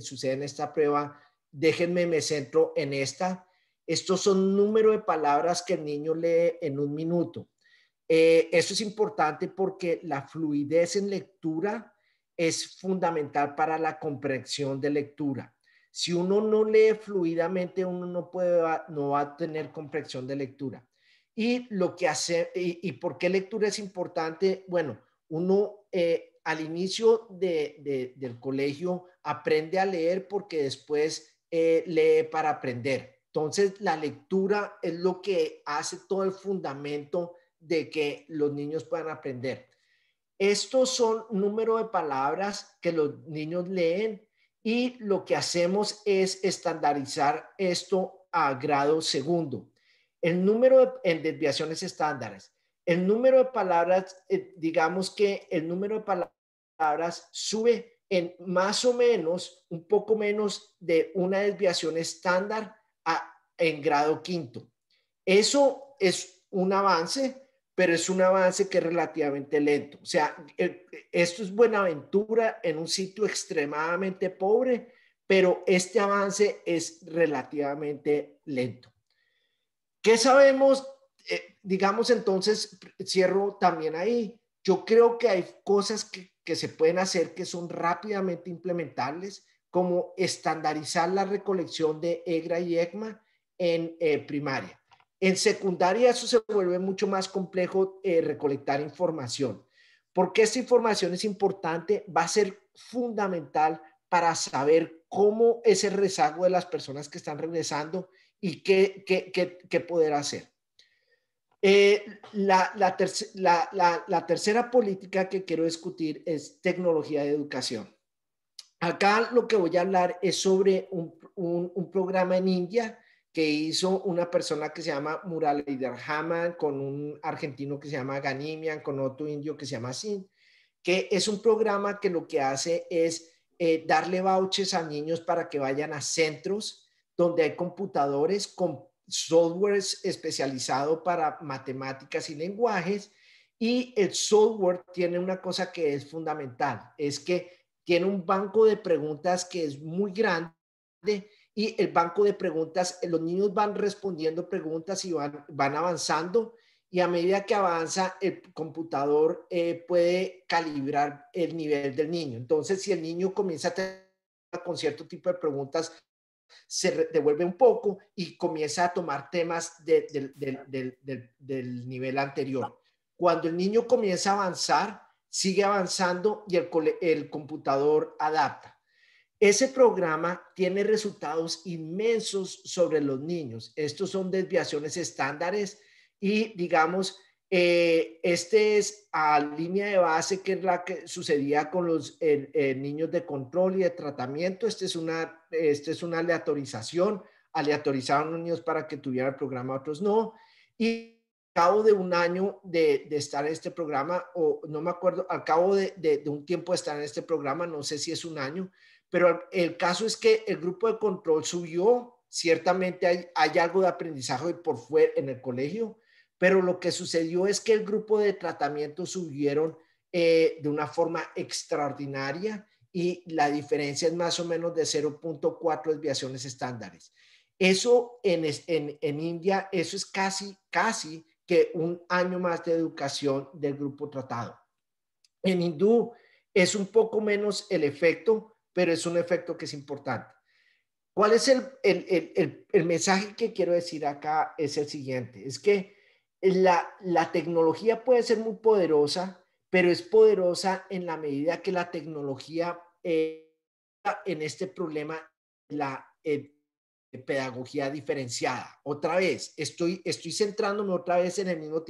suceden en esta prueba, déjenme me centro en esta. Estos son número de palabras que el niño lee en un minuto. Eh, eso es importante porque la fluidez en lectura es fundamental para la comprensión de lectura. Si uno no lee fluidamente, uno no, puede, no va a tener comprensión de lectura. Y lo que hace, y, por qué lectura es importante, bueno, uno eh, al inicio del colegio aprende a leer porque después eh, lee para aprender. Entonces, la lectura es lo que hace todo el fundamento de que los niños puedan aprender. Estos son número de palabras que los niños leen y lo que hacemos es estandarizar esto a grado segundo. El número de, en desviaciones estándares. El número de palabras, eh, digamos que el número de palabras sube en más o menos, un poco menos de una desviación estándar en grado quinto. Eso es un avance pero es un avance que es relativamente lento. O sea, e, e, esto es buena Buenaventura en un sitio extremadamente pobre, pero este avance es relativamente lento. ¿Qué sabemos? Eh, digamos entonces, cierro también ahí. Yo creo que hay cosas que, se pueden hacer que son rápidamente implementables, como estandarizar la recolección de EGRA y ECMA en eh, primaria. En secundaria eso se vuelve mucho más complejo eh, recolectar información, porque esta información es importante, va a ser fundamental para saber cómo es el rezago de las personas que están regresando y qué, qué, qué, poder hacer. Eh, la, la, tercera política que quiero discutir es tecnología de educación. Acá lo que voy a hablar es sobre un, un, un programa en India que hizo una persona que se llama Murali con un argentino que se llama Ganimian, con otro indio que se llama Sin, que es un programa que lo que hace es eh, darle vouchers a niños para que vayan a centros donde hay computadores con software especializado para matemáticas y lenguajes. Y el software tiene una cosa que es fundamental, es que tiene un banco de preguntas que es muy grande y el banco de preguntas, eh, los niños van respondiendo preguntas y van, van avanzando y a medida que avanza el computador eh, puede calibrar el nivel del niño. Entonces, si el niño comienza con cierto tipo de preguntas, se devuelve un poco y comienza a tomar temas del nivel anterior. Cuando el niño comienza a avanzar, sigue avanzando y el, el computador adapta. Ese programa tiene resultados inmensos sobre los niños. Estos son desviaciones estándares y, digamos, eh, este es a línea de base que es la que sucedía con los eh, eh, niños de control y de tratamiento. Este es una, este es una aleatorización. Aleatorizaron los niños para que tuvieran el programa, otros no. Y al cabo de un año de, estar en este programa, o no me acuerdo, al cabo de, de un tiempo de estar en este programa, no sé si es un año, pero el caso es que el grupo de control subió, ciertamente hay, algo de aprendizaje por fuera en el colegio, pero lo que sucedió es que el grupo de tratamiento subieron eh, de una forma extraordinaria y la diferencia es más o menos de 0.4 desviaciones estándares. Eso en, en, en, India, eso es casi, casi que un año más de educación del grupo tratado. En hindú es un poco menos el efecto, pero es un efecto que es importante. ¿Cuál es el, mensaje que quiero decir acá? Es el siguiente, es que la, tecnología puede ser muy poderosa, pero es poderosa en la medida que la tecnología eh, en este problema, la eh, pedagogía diferenciada. Otra vez, estoy, estoy centrándome otra vez en el mismo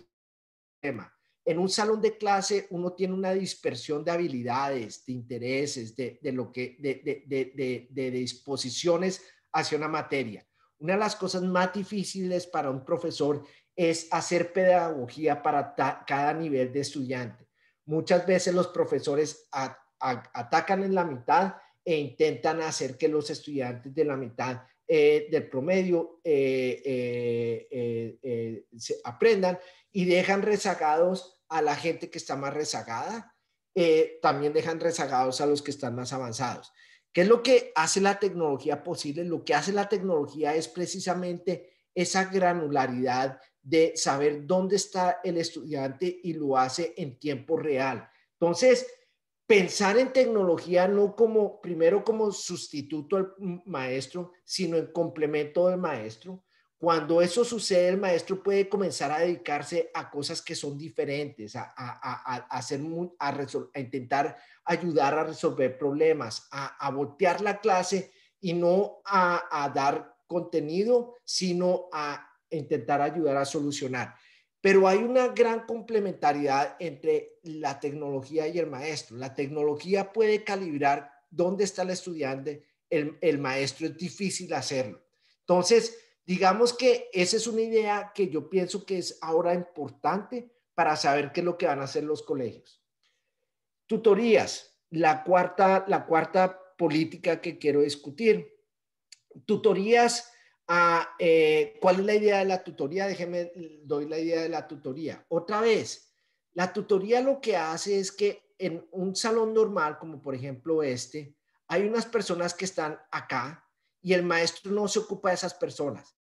tema en un salón de clase uno tiene una dispersión de habilidades, de intereses, de, lo que, de, disposiciones hacia una materia. Una de las cosas más difíciles para un profesor es hacer pedagogía para cada nivel de estudiante. Muchas veces los profesores atacan en la mitad e intentan hacer que los estudiantes de la mitad eh, del promedio eh, eh, se aprendan y dejan rezagados a la gente que está más rezagada, eh, también dejan rezagados a los que están más avanzados. ¿Qué es lo que hace la tecnología posible? Lo que hace la tecnología es precisamente esa granularidad de saber dónde está el estudiante y lo hace en tiempo real. Entonces, pensar en tecnología no como, primero como sustituto al maestro, sino en complemento del maestro, cuando eso sucede, el maestro puede comenzar a dedicarse a cosas que son diferentes, a, hacer, a, intentar ayudar a resolver problemas, a, voltear la clase y no a dar contenido, sino a intentar ayudar a solucionar. Pero hay una gran complementariedad entre la tecnología y el maestro. La tecnología puede calibrar dónde está el estudiante, el maestro es difícil hacerlo. Entonces, Digamos que esa es una idea que yo pienso que es ahora importante para saber qué es lo que van a hacer los colegios. Tutorías, la cuarta, la cuarta política que quiero discutir. Tutorías, ah, eh, ¿cuál es la idea de la tutoría? Déjeme, doy la idea de la tutoría. Otra vez, la tutoría lo que hace es que en un salón normal, como por ejemplo este, hay unas personas que están acá y el maestro no se ocupa de esas personas.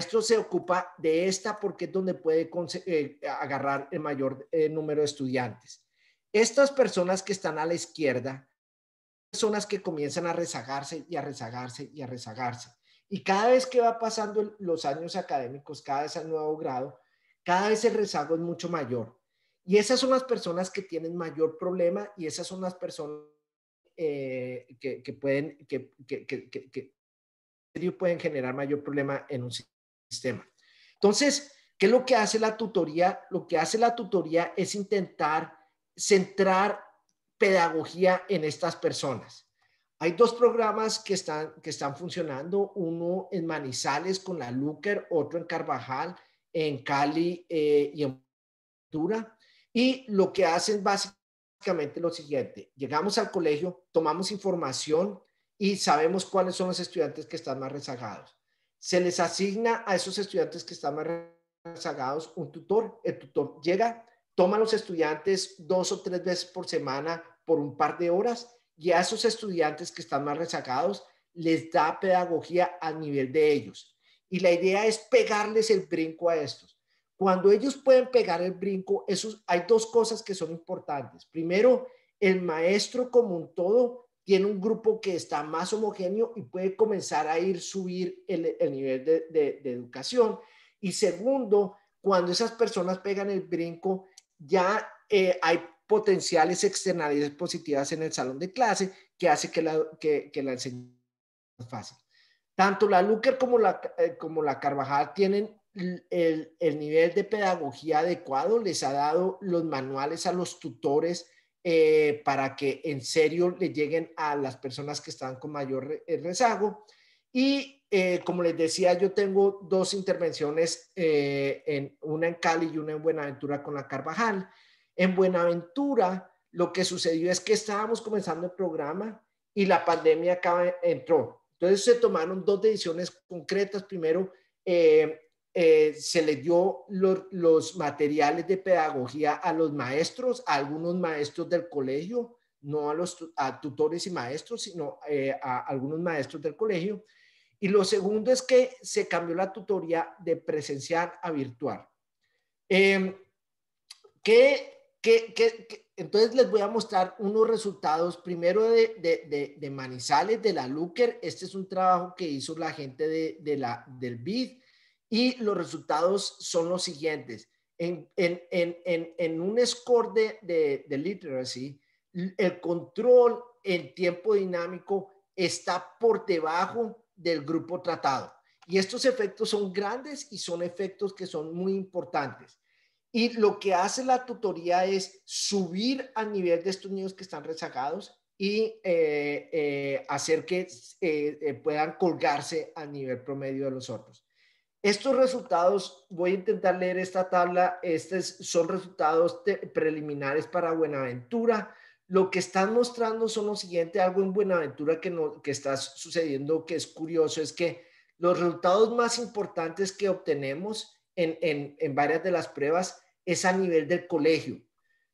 Esto se ocupa de esta porque es donde puede eh, agarrar el mayor eh, número de estudiantes. Estas personas que están a la izquierda, personas que comienzan a rezagarse y a rezagarse y a rezagarse. Y cada vez que va pasando los años académicos, cada vez al nuevo grado, cada vez el rezago es mucho mayor. Y esas son las personas que tienen mayor problema y esas son las personas eh, que, pueden, que, pueden generar mayor problema en un sitio sistema. Entonces, ¿qué es lo que hace la tutoría? Lo que hace la tutoría es intentar centrar pedagogía en estas personas. Hay dos programas que están, que están funcionando, uno en Manizales con la Luker, otro en Carvajal, en Cali eh, y en Dura. Y lo que hacen básicamente lo siguiente, llegamos al colegio, tomamos información y sabemos cuáles son los estudiantes que están más rezagados se les asigna a esos estudiantes que están más rezagados un tutor. El tutor llega, toma a los estudiantes dos o tres veces por semana por un par de horas y a esos estudiantes que están más rezagados les da pedagogía a nivel de ellos. Y la idea es pegarles el brinco a estos. Cuando ellos pueden pegar el brinco, esos, hay dos cosas que son importantes. Primero, el maestro como un todo tiene un grupo que está más homogéneo y puede comenzar a ir subir el, nivel de, educación. Y segundo, cuando esas personas pegan el brinco, ya eh, hay potenciales externalidades positivas en el salón de clase que hace que la, que, que la fácil. Tanto la Luker como la, eh, como la Carvajal tienen el, el nivel de pedagogía adecuado, les ha dado los manuales a los tutores eh, para que en serio le lleguen a las personas que están con mayor eh, rezago. Y eh, como les decía, yo tengo dos intervenciones, en, una en Cali y una en Buenaventura con la Carvajal. En Buenaventura, lo que sucedió es que estábamos comenzando el programa y la pandemia entró. Entonces se tomaron dos decisiones concretas. Primero, eh, eh, se le dio los materiales de pedagogía a los maestros, a algunos maestros del colegio, no a los tutores y maestros, sino eh, a algunos maestros del colegio. Y lo segundo es que se cambió la tutoría de presencial a virtual. Em, entonces les voy a mostrar unos resultados primero de, Manizales, de la Luker. Este es un trabajo que hizo la gente de, la, del BID y los resultados son los siguientes. En, un score de, de, literacy, el control en tiempo dinámico está por debajo del grupo tratado. Y estos efectos son grandes y son efectos que son muy importantes. Y lo que hace la tutoría es subir al nivel de estos niños que están rezagados y eh, eh, hacer que eh, puedan colgarse a nivel promedio de los otros. Estos resultados, voy a intentar leer esta tabla, estos son resultados preliminares para Buenaventura. Lo que están mostrando son lo siguiente, algo en Buenaventura que, no, que está sucediendo que es curioso, es que los resultados más importantes que obtenemos en, en, en varias de las pruebas es a nivel del colegio.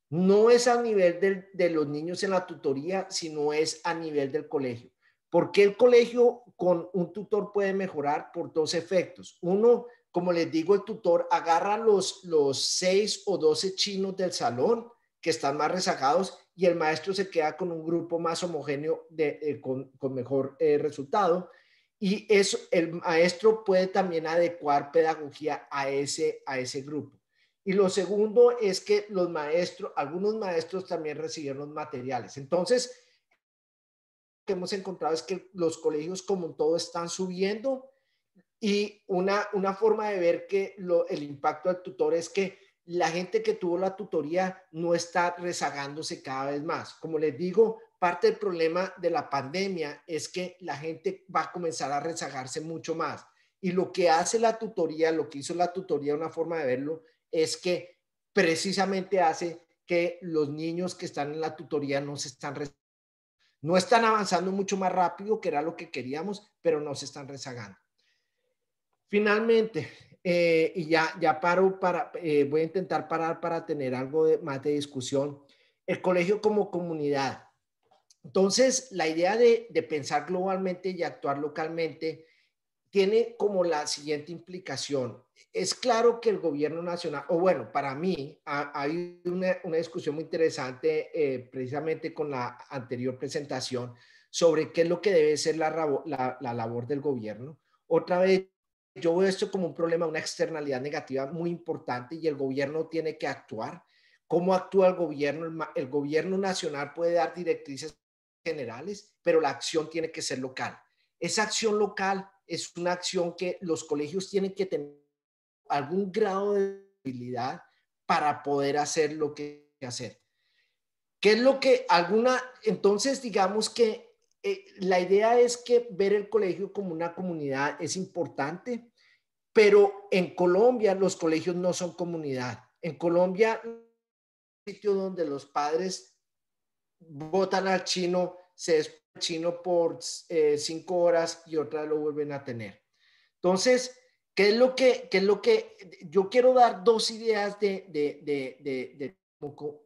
No es a nivel de los niños en la tutoría, sino es a nivel del colegio. ¿Por qué el colegio con un tutor puede mejorar por dos efectos. Uno, como les digo, el tutor agarra los, los seis o doce chinos del salón que están más rezagados y el maestro se queda con un grupo más homogéneo eh, con, mejor eh, resultado. Y eso, el maestro puede también adecuar pedagogía a ese, a ese grupo. Y lo segundo es que los maestros, algunos maestros también recibieron los materiales. Entonces, que hemos encontrado es que los colegios como todo están subiendo y una, una forma de ver que lo, el impacto del tutor es que la gente que tuvo la tutoría no está rezagándose cada vez más. Como les digo, parte del problema de la pandemia es que la gente va a comenzar a rezagarse mucho más. Y lo que hace la tutoría, lo que hizo la tutoría, una forma de verlo, es que precisamente hace que los niños que están en la tutoría no se están no están avanzando mucho más rápido, que era lo que queríamos, pero no se están rezagando. Finalmente, eh, y ya, ya paro para, eh, voy a intentar parar para tener algo más de discusión, el colegio como comunidad. Entonces, la idea de, de pensar globalmente y actuar localmente tiene como la siguiente implicación. Es claro que el gobierno nacional, o bueno, para mí, hay una, una discusión muy interesante eh, precisamente con la anterior presentación sobre qué es lo que debe ser la, la, labor del gobierno. Otra vez, yo veo esto como un problema, una externalidad negativa muy importante y el gobierno tiene que actuar. ¿Cómo actúa el gobierno? el gobierno nacional puede dar directrices generales, pero la acción tiene que ser local. Esa acción local es una acción que los colegios tienen que tener algún grado de habilidad para poder hacer lo que hacer. ¿Qué es lo que alguna, entonces digamos que eh, la idea es que ver el colegio como una comunidad es importante, pero en Colombia los colegios no son comunidad. En Colombia, es sitio donde los padres votan al chino se es chino por eh, cinco horas y otra lo vuelven a tener. Entonces, ¿qué es lo que, es lo que yo quiero dar dos ideas de, de,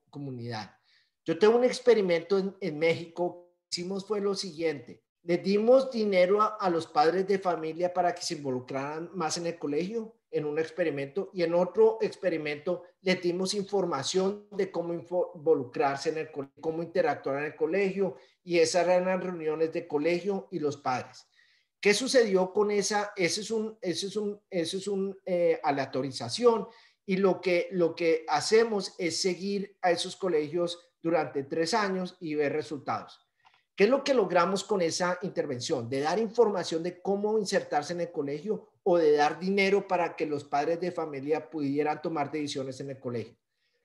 comunidad? Yo tengo un experimento en, México que hicimos fue lo siguiente. Le dimos dinero a los padres de familia para que se involucraran más en el colegio en un experimento y en otro experimento le dimos información de cómo involucrarse en el colegio, cómo interactuar en el colegio y esas eran reuniones de colegio y los padres. ¿Qué sucedió con esa? Ese es un, es un, ese es un eh, aleatorización y lo que, lo que hacemos es seguir a esos colegios durante tres años y ver resultados. ¿Qué es lo que logramos con esa intervención? De dar información de cómo insertarse en el colegio, o de dar dinero para que los padres de familia pudieran tomar decisiones en el colegio.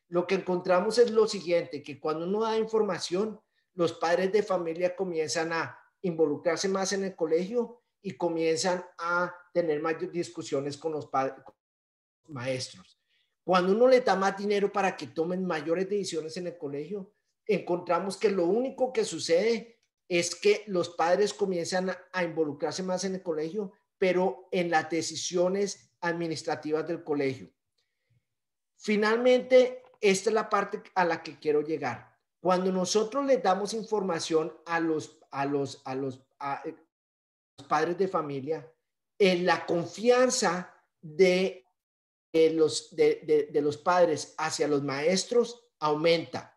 Lo que encontramos es lo siguiente, que cuando uno da información, los padres de familia comienzan a involucrarse más en el colegio y comienzan a tener más discusiones con los, con maestros. Cuando uno le da más dinero para que tomen mayores decisiones en el colegio, encontramos que lo único que sucede es que los padres comienzan a involucrarse más en el colegio pero en las decisiones administrativas del colegio. Finalmente, esta es la parte a la que quiero llegar. Cuando nosotros le damos información a los, eh, padres de familia, la confianza de los padres hacia los maestros aumenta.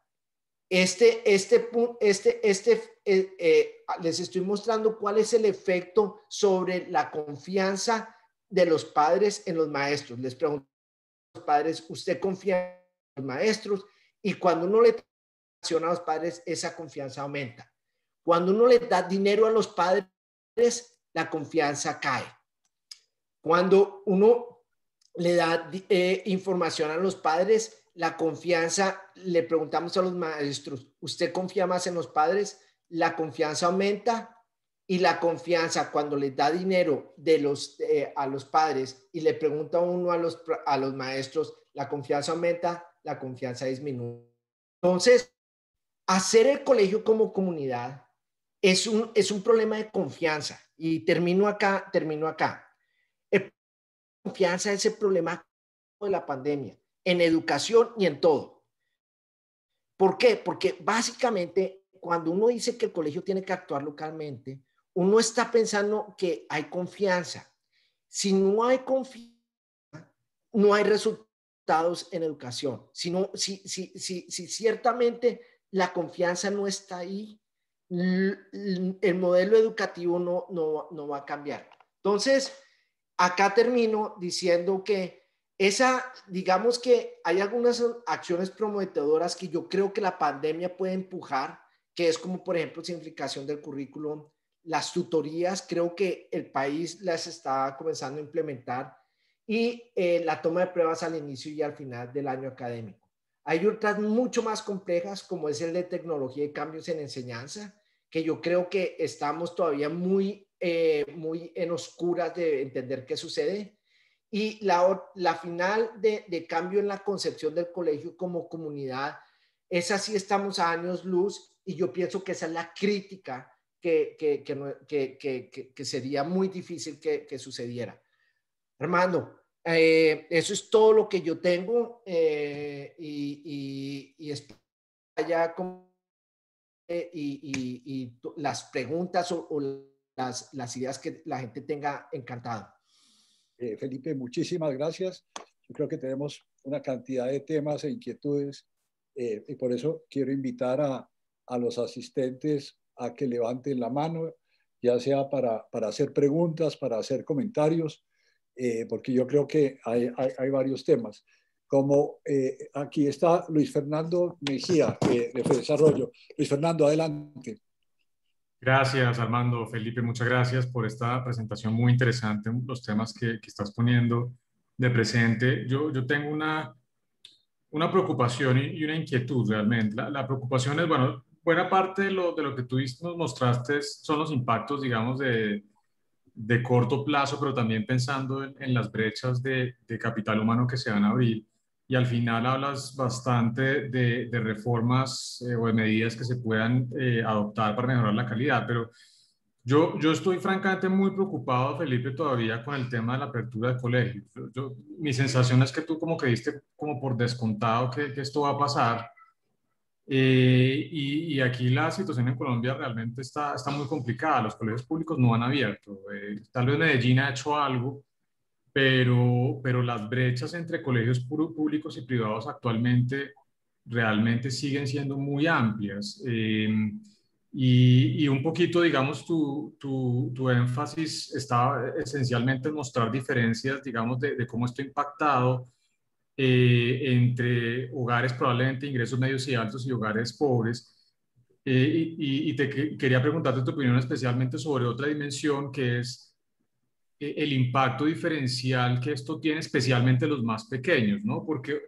Este, este, este, este, eh, eh, les estoy mostrando cuál es el efecto sobre la confianza de los padres en los maestros. Les pregunto a los padres, ¿usted confía en los maestros? Y cuando uno le a los padres, esa confianza aumenta. Cuando uno le da dinero a los padres, la confianza cae. Cuando uno le da eh, información a los padres, la confianza, le preguntamos a los maestros, ¿usted confía más en los padres? La confianza aumenta y la confianza cuando le da dinero de los, eh, a los padres y le pregunta uno a los, a los maestros, la confianza aumenta, la confianza disminuye. Entonces, hacer el colegio como comunidad es un, es un problema de confianza. Y termino acá, termino acá. confianza es el problema de la pandemia en educación y en todo. ¿Por qué? Porque básicamente cuando uno dice que el colegio tiene que actuar localmente, uno está pensando que hay confianza. Si no hay confianza, no hay resultados en educación. Si, no, si, si, si, ciertamente la confianza no está ahí, el modelo educativo no va a cambiar. Entonces, acá termino diciendo que esa, digamos que hay algunas acciones prometedoras que yo creo que la pandemia puede empujar, que es como por ejemplo simplificación del currículum, las tutorías, creo que el país las está comenzando a implementar y eh, la toma de pruebas al inicio y al final del año académico. Hay otras mucho más complejas, como es el de tecnología y cambios en enseñanza, que yo creo que estamos todavía muy, eh, muy en oscuras de entender qué sucede, y la, la final de, de, cambio en la concepción del colegio como comunidad, es así estamos a años luz y yo pienso que esa es la crítica que, que, que, que sería muy difícil que, sucediera. Armando, eh, eso es todo lo que yo tengo eh, y, y, y allá con, eh, y, y, las preguntas o, o las, las ideas que la gente tenga encantado. Eh, Felipe, muchísimas gracias. Yo creo que tenemos una cantidad de temas e inquietudes eh, y por eso quiero invitar a, los asistentes a que levanten la mano, ya sea para, hacer preguntas, para hacer comentarios, eh, porque yo creo que hay, varios temas. Como aquí está Luis Fernando Mejía, de Desarrollo. Luis Fernando, adelante. Gracias, Armando. Felipe, muchas gracias por esta presentación muy interesante, los temas que, estás poniendo de presente. Yo, yo tengo una, una preocupación y, una inquietud realmente. La, preocupación es, bueno, buena parte de lo, de lo que tú nos mostraste son los impactos, digamos, de, de corto plazo, pero también pensando en, en las brechas de, de, capital humano que se van a abrir y al final hablas bastante de, reformas eh, o de medidas que se puedan eh, adoptar para mejorar la calidad, pero yo, yo estoy francamente muy preocupado, Felipe, todavía con el tema de la apertura de colegios. Yo, mi sensación es que tú como que diste como por descontado que, esto va a pasar. Eh, y, aquí la situación en Colombia realmente está, está muy complicada. Los colegios públicos no han abierto. tal vez Medellín ha hecho algo, pero, pero las brechas entre colegios públicos y privados actualmente realmente siguen siendo muy amplias. Eh, y, un poquito, digamos, tu, tu, tu, énfasis está esencialmente en mostrar diferencias, digamos, de, de cómo está impactado eh, entre hogares probablemente ingresos medios y altos y hogares pobres. Eh, y, te quería preguntarte tu opinión especialmente sobre otra dimensión que es eh, el impacto diferencial que esto tiene, especialmente los más pequeños, ¿no? Porque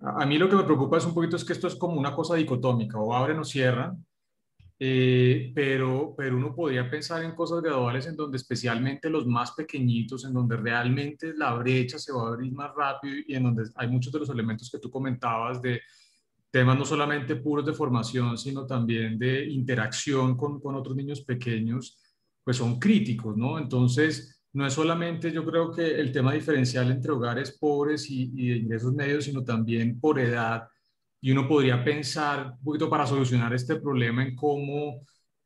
a mí lo que me preocupa es un poquito es que esto es como una cosa dicotómica, o abren o cierran, eh, pero, pero uno podría pensar en cosas graduales en donde especialmente los más pequeñitos, en donde realmente la brecha se va a abrir más rápido y en donde hay muchos de los elementos que tú comentabas de temas no solamente puros de formación, sino también de interacción con, con otros niños pequeños, pues son críticos, ¿no? Entonces, no es solamente yo creo que el tema diferencial entre hogares pobres y, de ingresos medios, sino también por edad. Y uno podría pensar un poquito para solucionar este problema en cómo,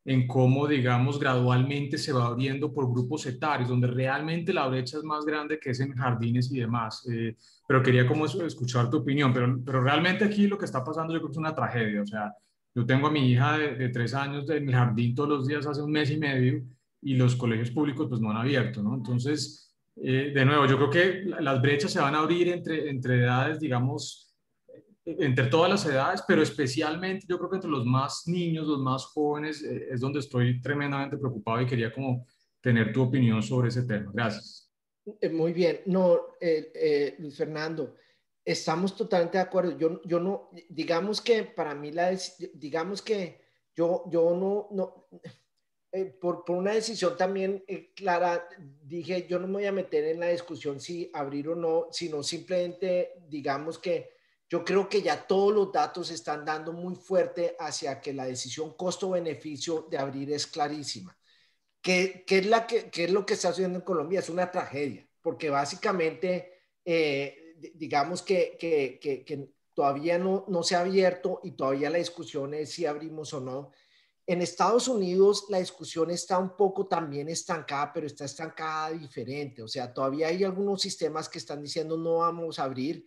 en cómo, digamos, gradualmente se va abriendo por grupos etarios, donde realmente la brecha es más grande que es en jardines y demás. Eh, pero quería como escuchar tu opinión, pero, pero realmente aquí lo que está pasando yo creo que es una tragedia. O sea, yo tengo a mi hija de, de tres años en el jardín todos los días hace un mes y medio y los colegios públicos pues no han abierto, ¿no? Entonces, eh, de nuevo, yo creo que las brechas se van a abrir entre, entre edades, digamos, eh, entre todas las edades, pero especialmente yo creo que entre los más niños, los más jóvenes, eh, es donde estoy tremendamente preocupado y quería como tener tu opinión sobre ese tema. Gracias. Muy bien. No, Luis Fernando, estamos totalmente de acuerdo. Yo, yo no, digamos que para mí la, digamos que yo, yo no, no eh, por, por, una decisión también eh, clara, dije, yo no me voy a meter en la discusión si abrir o no, sino simplemente digamos que yo creo que ya todos los datos están dando muy fuerte hacia que la decisión costo-beneficio de abrir es clarísima. ¿Qué, es la qué es lo que está sucediendo en Colombia? Es una tragedia, porque básicamente, eh, digamos que, que, que, que todavía no, no se ha abierto y todavía la discusión es si abrimos o no en Estados Unidos la discusión está un poco también estancada, pero está estancada diferente. O sea, todavía hay algunos sistemas que están diciendo no vamos a abrir,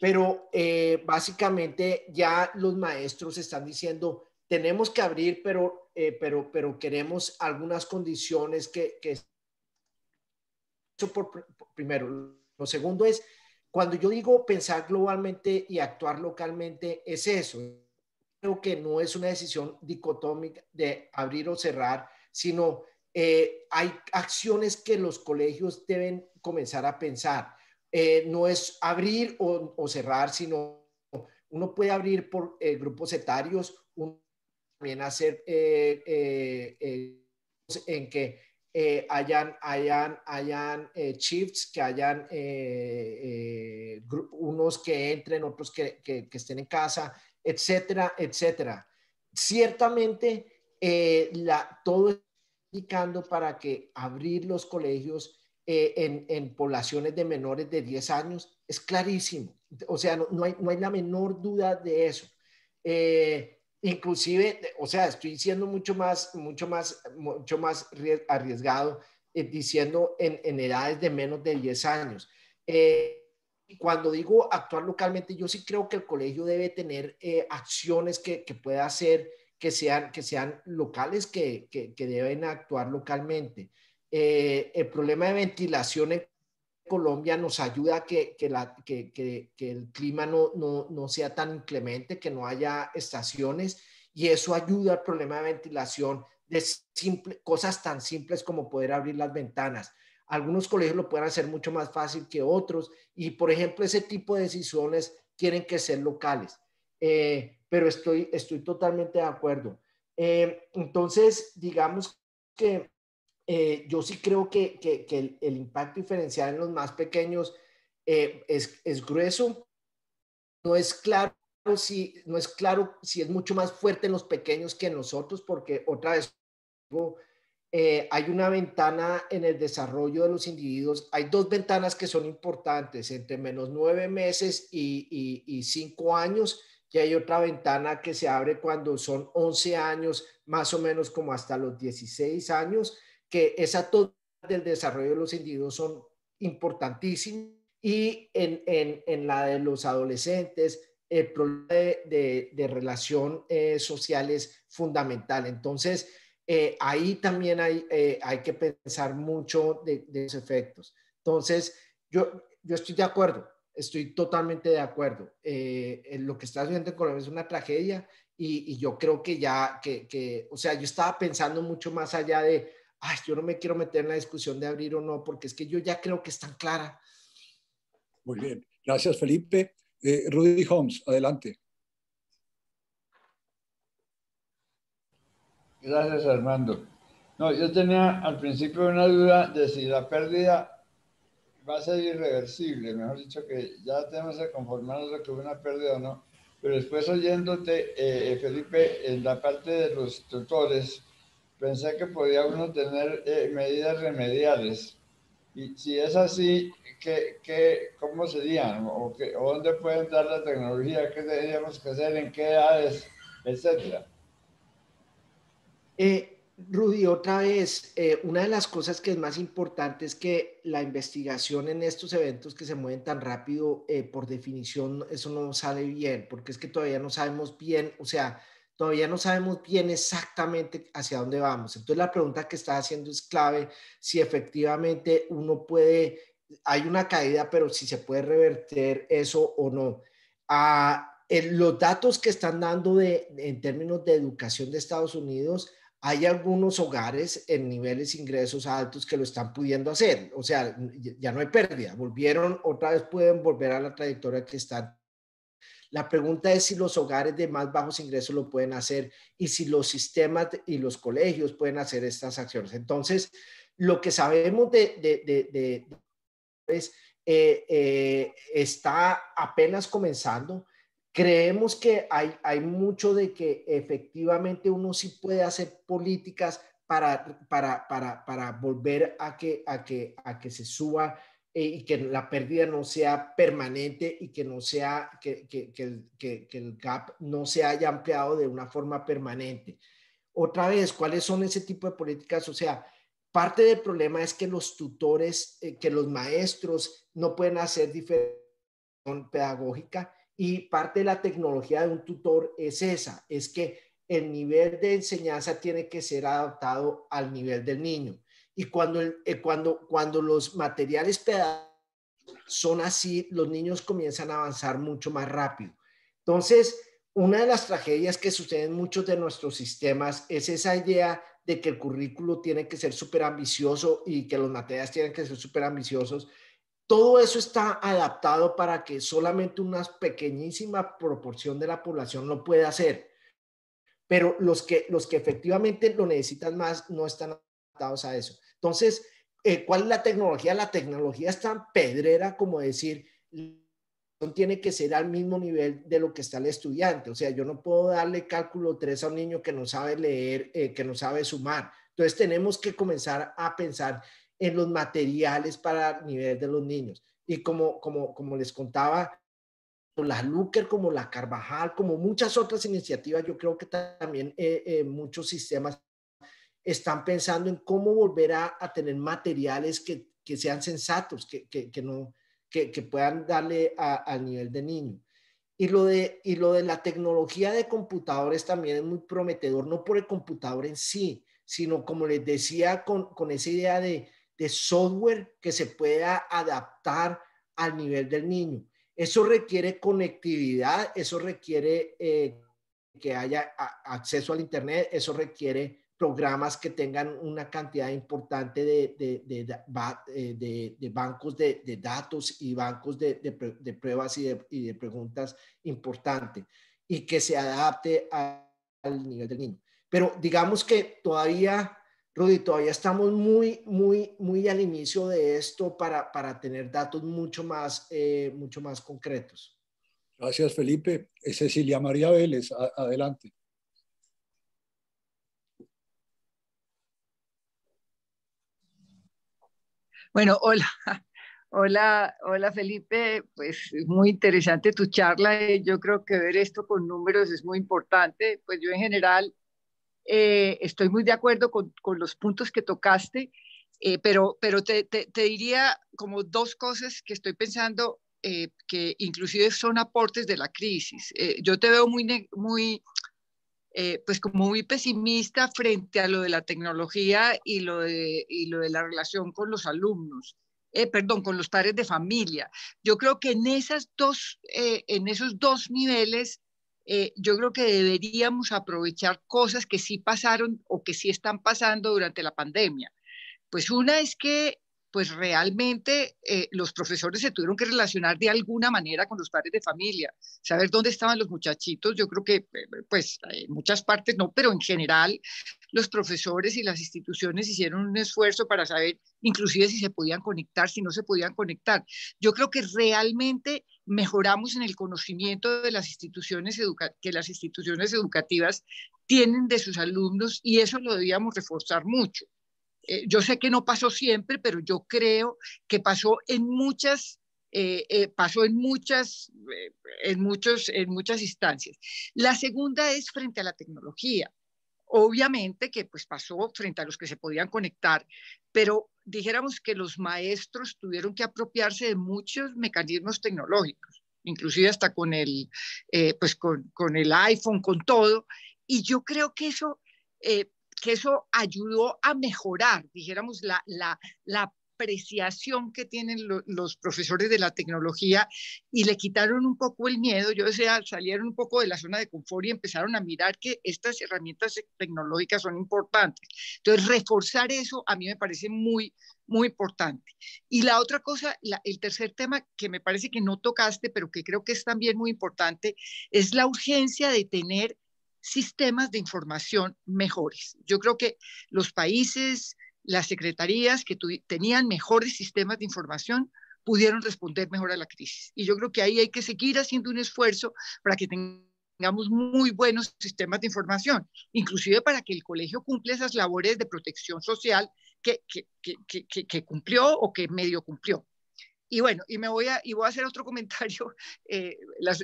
pero eh, básicamente ya los maestros están diciendo tenemos que abrir, pero, eh, pero, pero queremos algunas condiciones que... que... Eso por, primero. Lo segundo es, cuando yo digo pensar globalmente y actuar localmente, es eso creo que no es una decisión dicotómica de abrir o cerrar, sino eh, hay acciones que los colegios deben comenzar a pensar. Eh, no es abrir o, cerrar, sino uno puede abrir por eh, grupos etarios, uno también hacer en que hayan, hayan, shifts, que hayan unos que entren, otros que, estén en casa, etcétera, etcétera. Ciertamente, eh, la, todo indicando para que abrir los colegios eh, en, poblaciones de menores de 10 años es clarísimo. O sea, no, hay, no hay, la menor duda de eso. Eh, inclusive, o sea, estoy diciendo mucho más, mucho más, mucho más arriesgado eh, diciendo en, en, edades de menos de 10 años. Eh, y cuando digo actuar localmente, yo sí creo que el colegio debe tener eh, acciones que, que, pueda hacer que sean, que sean locales, que, que, deben actuar localmente. Eh, el problema de ventilación en Colombia nos ayuda a que, que, la, que, que, el clima no, no, no, sea tan inclemente, que no haya estaciones, y eso ayuda al problema de ventilación de cosas tan simples como poder abrir las ventanas. Algunos colegios lo pueden hacer mucho más fácil que otros y, por ejemplo, ese tipo de decisiones tienen que ser locales. Eh, pero estoy, estoy totalmente de acuerdo. Eh, entonces, digamos que eh, yo sí creo que, que, el, impacto diferencial en los más pequeños es, es grueso. No es claro si no es claro si es mucho más fuerte en los pequeños que en los otros, porque otra vez eh, hay una ventana en el desarrollo de los individuos, hay dos ventanas que son importantes, entre menos nueve meses y, cinco años, y hay otra ventana que se abre cuando son 11 años, más o menos como hasta los 16 años, que esa total del desarrollo de los individuos son importantísimas. Y en, en, la de los adolescentes, el problema de, de, relación eh, social es fundamental. Entonces, eh, ahí también hay, eh, hay que pensar mucho de, de los efectos. Entonces, yo, yo estoy de acuerdo, estoy totalmente de acuerdo. en eh, lo que estás viendo en Colombia es una tragedia y, yo creo que ya, que, que, o sea, yo estaba pensando mucho más allá de, ay, yo no me quiero meter en la discusión de abrir o no, porque es que yo ya creo que es tan clara. Muy bien, gracias Felipe. Rudy Holmes, adelante. Gracias, Armando. No, yo tenía al principio una duda de si la pérdida va a ser irreversible, mejor dicho que ya tenemos que conformarnos de con una pérdida o no, pero después oyéndote, eh, eh, Felipe, en la parte de los tutores, pensé que podía uno tener eh, medidas remediales. Y si es así, ¿qué, cómo serían? ¿O, ¿O dónde pueden dar la tecnología? ¿Qué deberíamos hacer? ¿En qué edades? Etcétera. Eh, Rudy, otra vez, eh, una de las cosas que es más importante es que la investigación en estos eventos que se mueven tan rápido, eh, por definición, eso no sale bien, porque es que todavía no sabemos bien, o sea, todavía no sabemos bien exactamente hacia dónde vamos. Entonces, la pregunta que estás haciendo es clave, si efectivamente uno puede, hay una caída, pero si se puede reverter eso o no. Ah, los datos que están dando de, en términos de educación de Estados Unidos, hay algunos hogares en niveles ingresos altos que lo están pudiendo hacer. O sea, ya no hay pérdida. Volvieron, otra vez pueden volver a la trayectoria que están. La pregunta es si los hogares de más bajos ingresos lo pueden hacer y si los sistemas y los colegios pueden hacer estas acciones. Entonces, lo que sabemos de, es, eh, eh, está apenas comenzando creemos que hay, mucho de que efectivamente uno sí puede hacer políticas para, volver a que, se suba eh, y que la pérdida no sea permanente y que no sea, que, el, gap no se haya ampliado de una forma permanente. Otra vez, ¿cuáles son ese tipo de políticas? O sea, parte del problema es que los tutores, eh, que los maestros no pueden hacer diferenciación pedagógica y parte de la tecnología de un tutor es esa, es que el nivel de enseñanza tiene que ser adaptado al nivel del niño. Y cuando, eh, cuando, cuando los materiales pedagógicos son así, los niños comienzan a avanzar mucho más rápido. Entonces, una de las tragedias que suceden en muchos de nuestros sistemas es esa idea de que el currículo tiene que ser súper ambicioso y que los materiales tienen que ser súper ambiciosos, todo eso está adaptado para que solamente una pequeñísima proporción de la población lo pueda hacer, pero los que, los que efectivamente lo necesitan más no están adaptados a eso. Entonces, eh, ¿cuál es la tecnología? La tecnología es tan pedrera como decir, tiene que ser al mismo nivel de lo que está el estudiante. O sea, yo no puedo darle cálculo 3 a un niño que no sabe leer, eh, que no sabe sumar. Entonces tenemos que comenzar a pensar en los materiales para nivel de los niños. Y como, como, como les contaba, la Lucker, como la Carvajal, como muchas otras iniciativas, yo creo que también eh, eh, muchos sistemas están pensando en cómo volver a, tener materiales que, que, sean sensatos, que, que, no, que, puedan darle al nivel de niño. Y lo de, y lo de la tecnología de computadores también es muy prometedor, no por el computador en sí, sino como les decía, con, con esa idea de, de software que se pueda adaptar al nivel del niño. Eso requiere conectividad, eso requiere eh, que haya acceso al Internet, eso requiere programas que tengan una cantidad importante de, de, de, eh, de bancos de, datos y bancos de, pruebas y, de, preguntas importantes y que se adapte al nivel del niño. Pero digamos que todavía Rudy, todavía estamos muy, muy, muy al inicio de esto para, tener datos mucho más, eh, mucho más concretos. Gracias, Felipe. Eh, Cecilia María Vélez, adelante. Bueno, hola. Hola, hola Felipe, pues es muy interesante tu charla. Yo creo que ver esto con números es muy importante. Pues yo en general eh, estoy muy de acuerdo con, los puntos que tocaste, eh, pero, pero te, diría como dos cosas que estoy pensando eh, que inclusive son aportes de la crisis. yo te veo muy, muy pues como muy pesimista frente a lo de la tecnología y lo de, y lo de la relación con los alumnos. perdón, con los padres de familia. Yo creo que en, esas dos, en esos dos niveles eh, yo creo que deberíamos aprovechar cosas que sí pasaron o que sí están pasando durante la pandemia. Pues una es que pues realmente eh, los profesores se tuvieron que relacionar de alguna manera con los padres de familia, saber dónde estaban los muchachitos, yo creo que eh, pues en muchas partes no, pero en general los profesores y las instituciones hicieron un esfuerzo para saber inclusive si se podían conectar, si no se podían conectar. Yo creo que realmente mejoramos en el conocimiento de las instituciones que las instituciones educativas tienen de sus alumnos y eso lo debíamos reforzar mucho. Eh, yo sé que no pasó siempre, pero yo creo que pasó en muchas, eh, eh, pasó en muchas, en, muchos, en muchas instancias. La segunda es frente a la tecnología. Obviamente que pues pasó frente a los que se podían conectar, pero dijéramos que los maestros tuvieron que apropiarse de muchos mecanismos tecnológicos, inclusive hasta con el, pues con, el iPhone, con todo. Y yo creo que eso que eso ayudó a mejorar, dijéramos, la, apreciación que tienen los profesores de la tecnología y le quitaron un poco el miedo, yo decía, salieron un poco de la zona de confort y empezaron a mirar que estas herramientas tecnológicas son importantes. Entonces, reforzar eso a mí me parece muy, muy importante. Y la otra cosa, el tercer tema que me parece que no tocaste, pero que creo que es también muy importante, es la urgencia de tener sistemas de información mejores. Yo creo que los países, las secretarías que tenían mejores sistemas de información pudieron responder mejor a la crisis. Y yo creo que ahí hay que seguir haciendo un esfuerzo para que tengamos muy buenos sistemas de información, inclusive para que el colegio cumpla esas labores de protección social que, que, que, que cumplió o que medio cumplió. Y bueno, y me voy a, y voy a hacer otro comentario. Eh,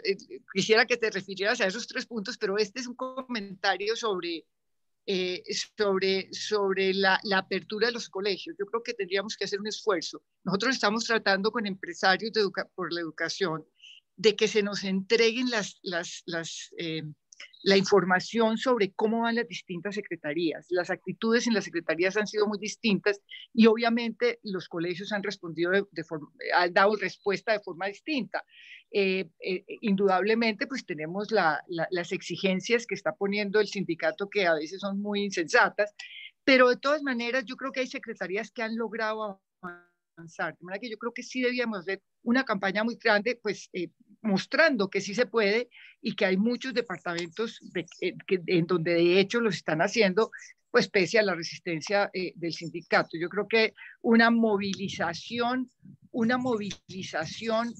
eh, quisiera que te refirieras a esos tres puntos, pero este es un comentario sobre, eh, sobre, sobre la, apertura de los colegios. Yo creo que tendríamos que hacer un esfuerzo. Nosotros estamos tratando con empresarios de por la educación de que se nos entreguen las, las la información sobre cómo van las distintas secretarías. Las actitudes en las secretarías han sido muy distintas y obviamente los colegios han respondido de, forma, han dado respuesta de forma distinta. Eh, eh, indudablemente, pues tenemos las exigencias que está poniendo el sindicato que a veces son muy insensatas, pero de todas maneras yo creo que hay secretarías que han logrado avanzar. De manera que yo creo que sí debíamos hacer una campaña muy grande, pues eh, mostrando que sí se puede y que hay muchos departamentos en, donde de hecho los están haciendo, pues pese a la resistencia eh, del sindicato. Yo creo que una movilización, una movilización,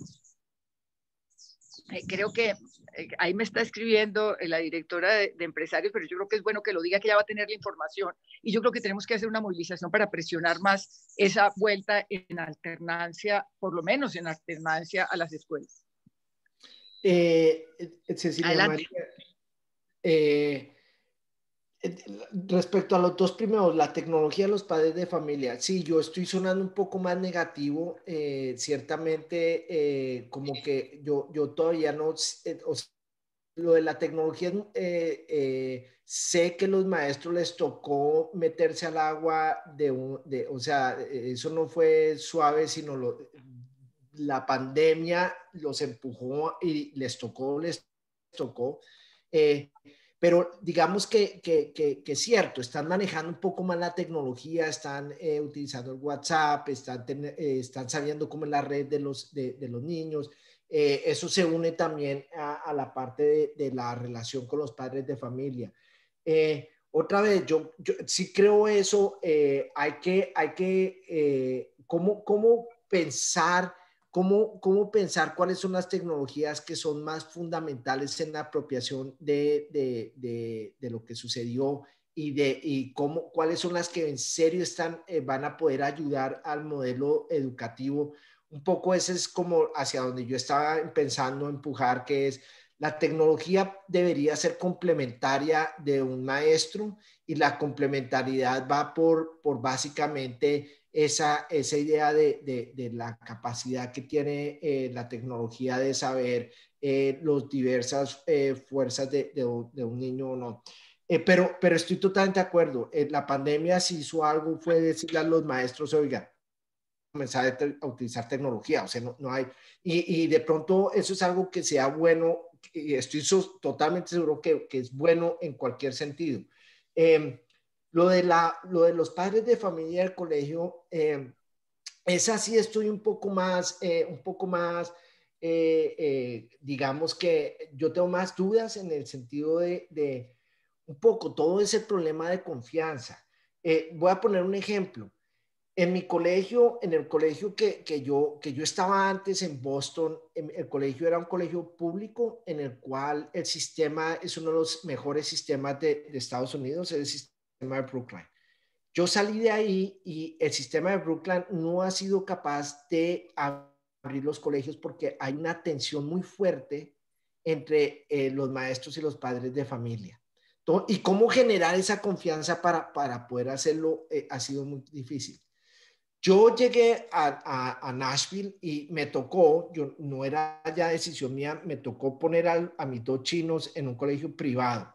eh, creo que eh, ahí me está escribiendo la directora de, empresarios, pero yo creo que es bueno que lo diga, que ya va a tener la información. Y yo creo que tenemos que hacer una movilización para presionar más esa vuelta en alternancia, por lo menos en alternancia a las escuelas. Eh, eh, respecto a los dos primeros, la tecnología de los padres de familia, sí, yo estoy sonando un poco más negativo, eh, ciertamente, como que yo, yo todavía no, o lo de la tecnología, sé que los maestros les tocó meterse al agua de, de o sea, eso no fue suave, sino lo, la pandemia los empujó y les tocó, les tocó. Eh, pero digamos que, es cierto, están manejando un poco más la tecnología, están eh, utilizando el WhatsApp, están, eh, están sabiendo cómo es la red de los, de, los niños. eso se une también a, la parte de, la relación con los padres de familia. otra vez, yo, sí creo eso, hay que, hay que cómo, cómo pensar ¿Cómo, ¿Cómo pensar cuáles son las tecnologías que son más fundamentales en la apropiación de, de, lo que sucedió y, de, y cómo, cuáles son las que en serio están, eh, van a poder ayudar al modelo educativo. Un poco ese es como hacia donde yo estaba pensando empujar, que es la tecnología debería ser complementaria de un maestro y la complementariedad va por, por básicamente esa, esa idea de, de, la capacidad que tiene eh, la tecnología de saber eh, las diversas eh, fuerzas de, de, un niño o no. Eh, pero, pero estoy totalmente de acuerdo. la pandemia, si hizo algo, fue decirle a los maestros, oiga, comenzar a, utilizar tecnología, o sea, no, no hay. Y, y, de pronto eso es algo que sea bueno, y estoy totalmente seguro que, que, es bueno en cualquier sentido. Eh, lo de, la, lo de los padres de familia del colegio, eh, es así estoy un poco más, eh, un poco más, eh, digamos que yo tengo más dudas en el sentido de, un poco todo ese problema de confianza. voy a poner un ejemplo. En mi colegio, en el colegio que, que, yo, que yo estaba antes en Boston, em, el colegio era un colegio público en el cual el sistema es uno de los mejores sistemas de, de Estados Unidos, es el sistema de Brooklyn, Yo salí de ahí y el sistema de Brooklyn no ha sido capaz de abrir los colegios porque hay una tensión muy fuerte entre eh, los maestros y los padres de familia. y cómo generar esa confianza para, para poder hacerlo eh, ha sido muy difícil. Yo llegué a, Nashville y me tocó, yo, no era ya decisión mía, me tocó poner a mis dos chinos en un colegio privado.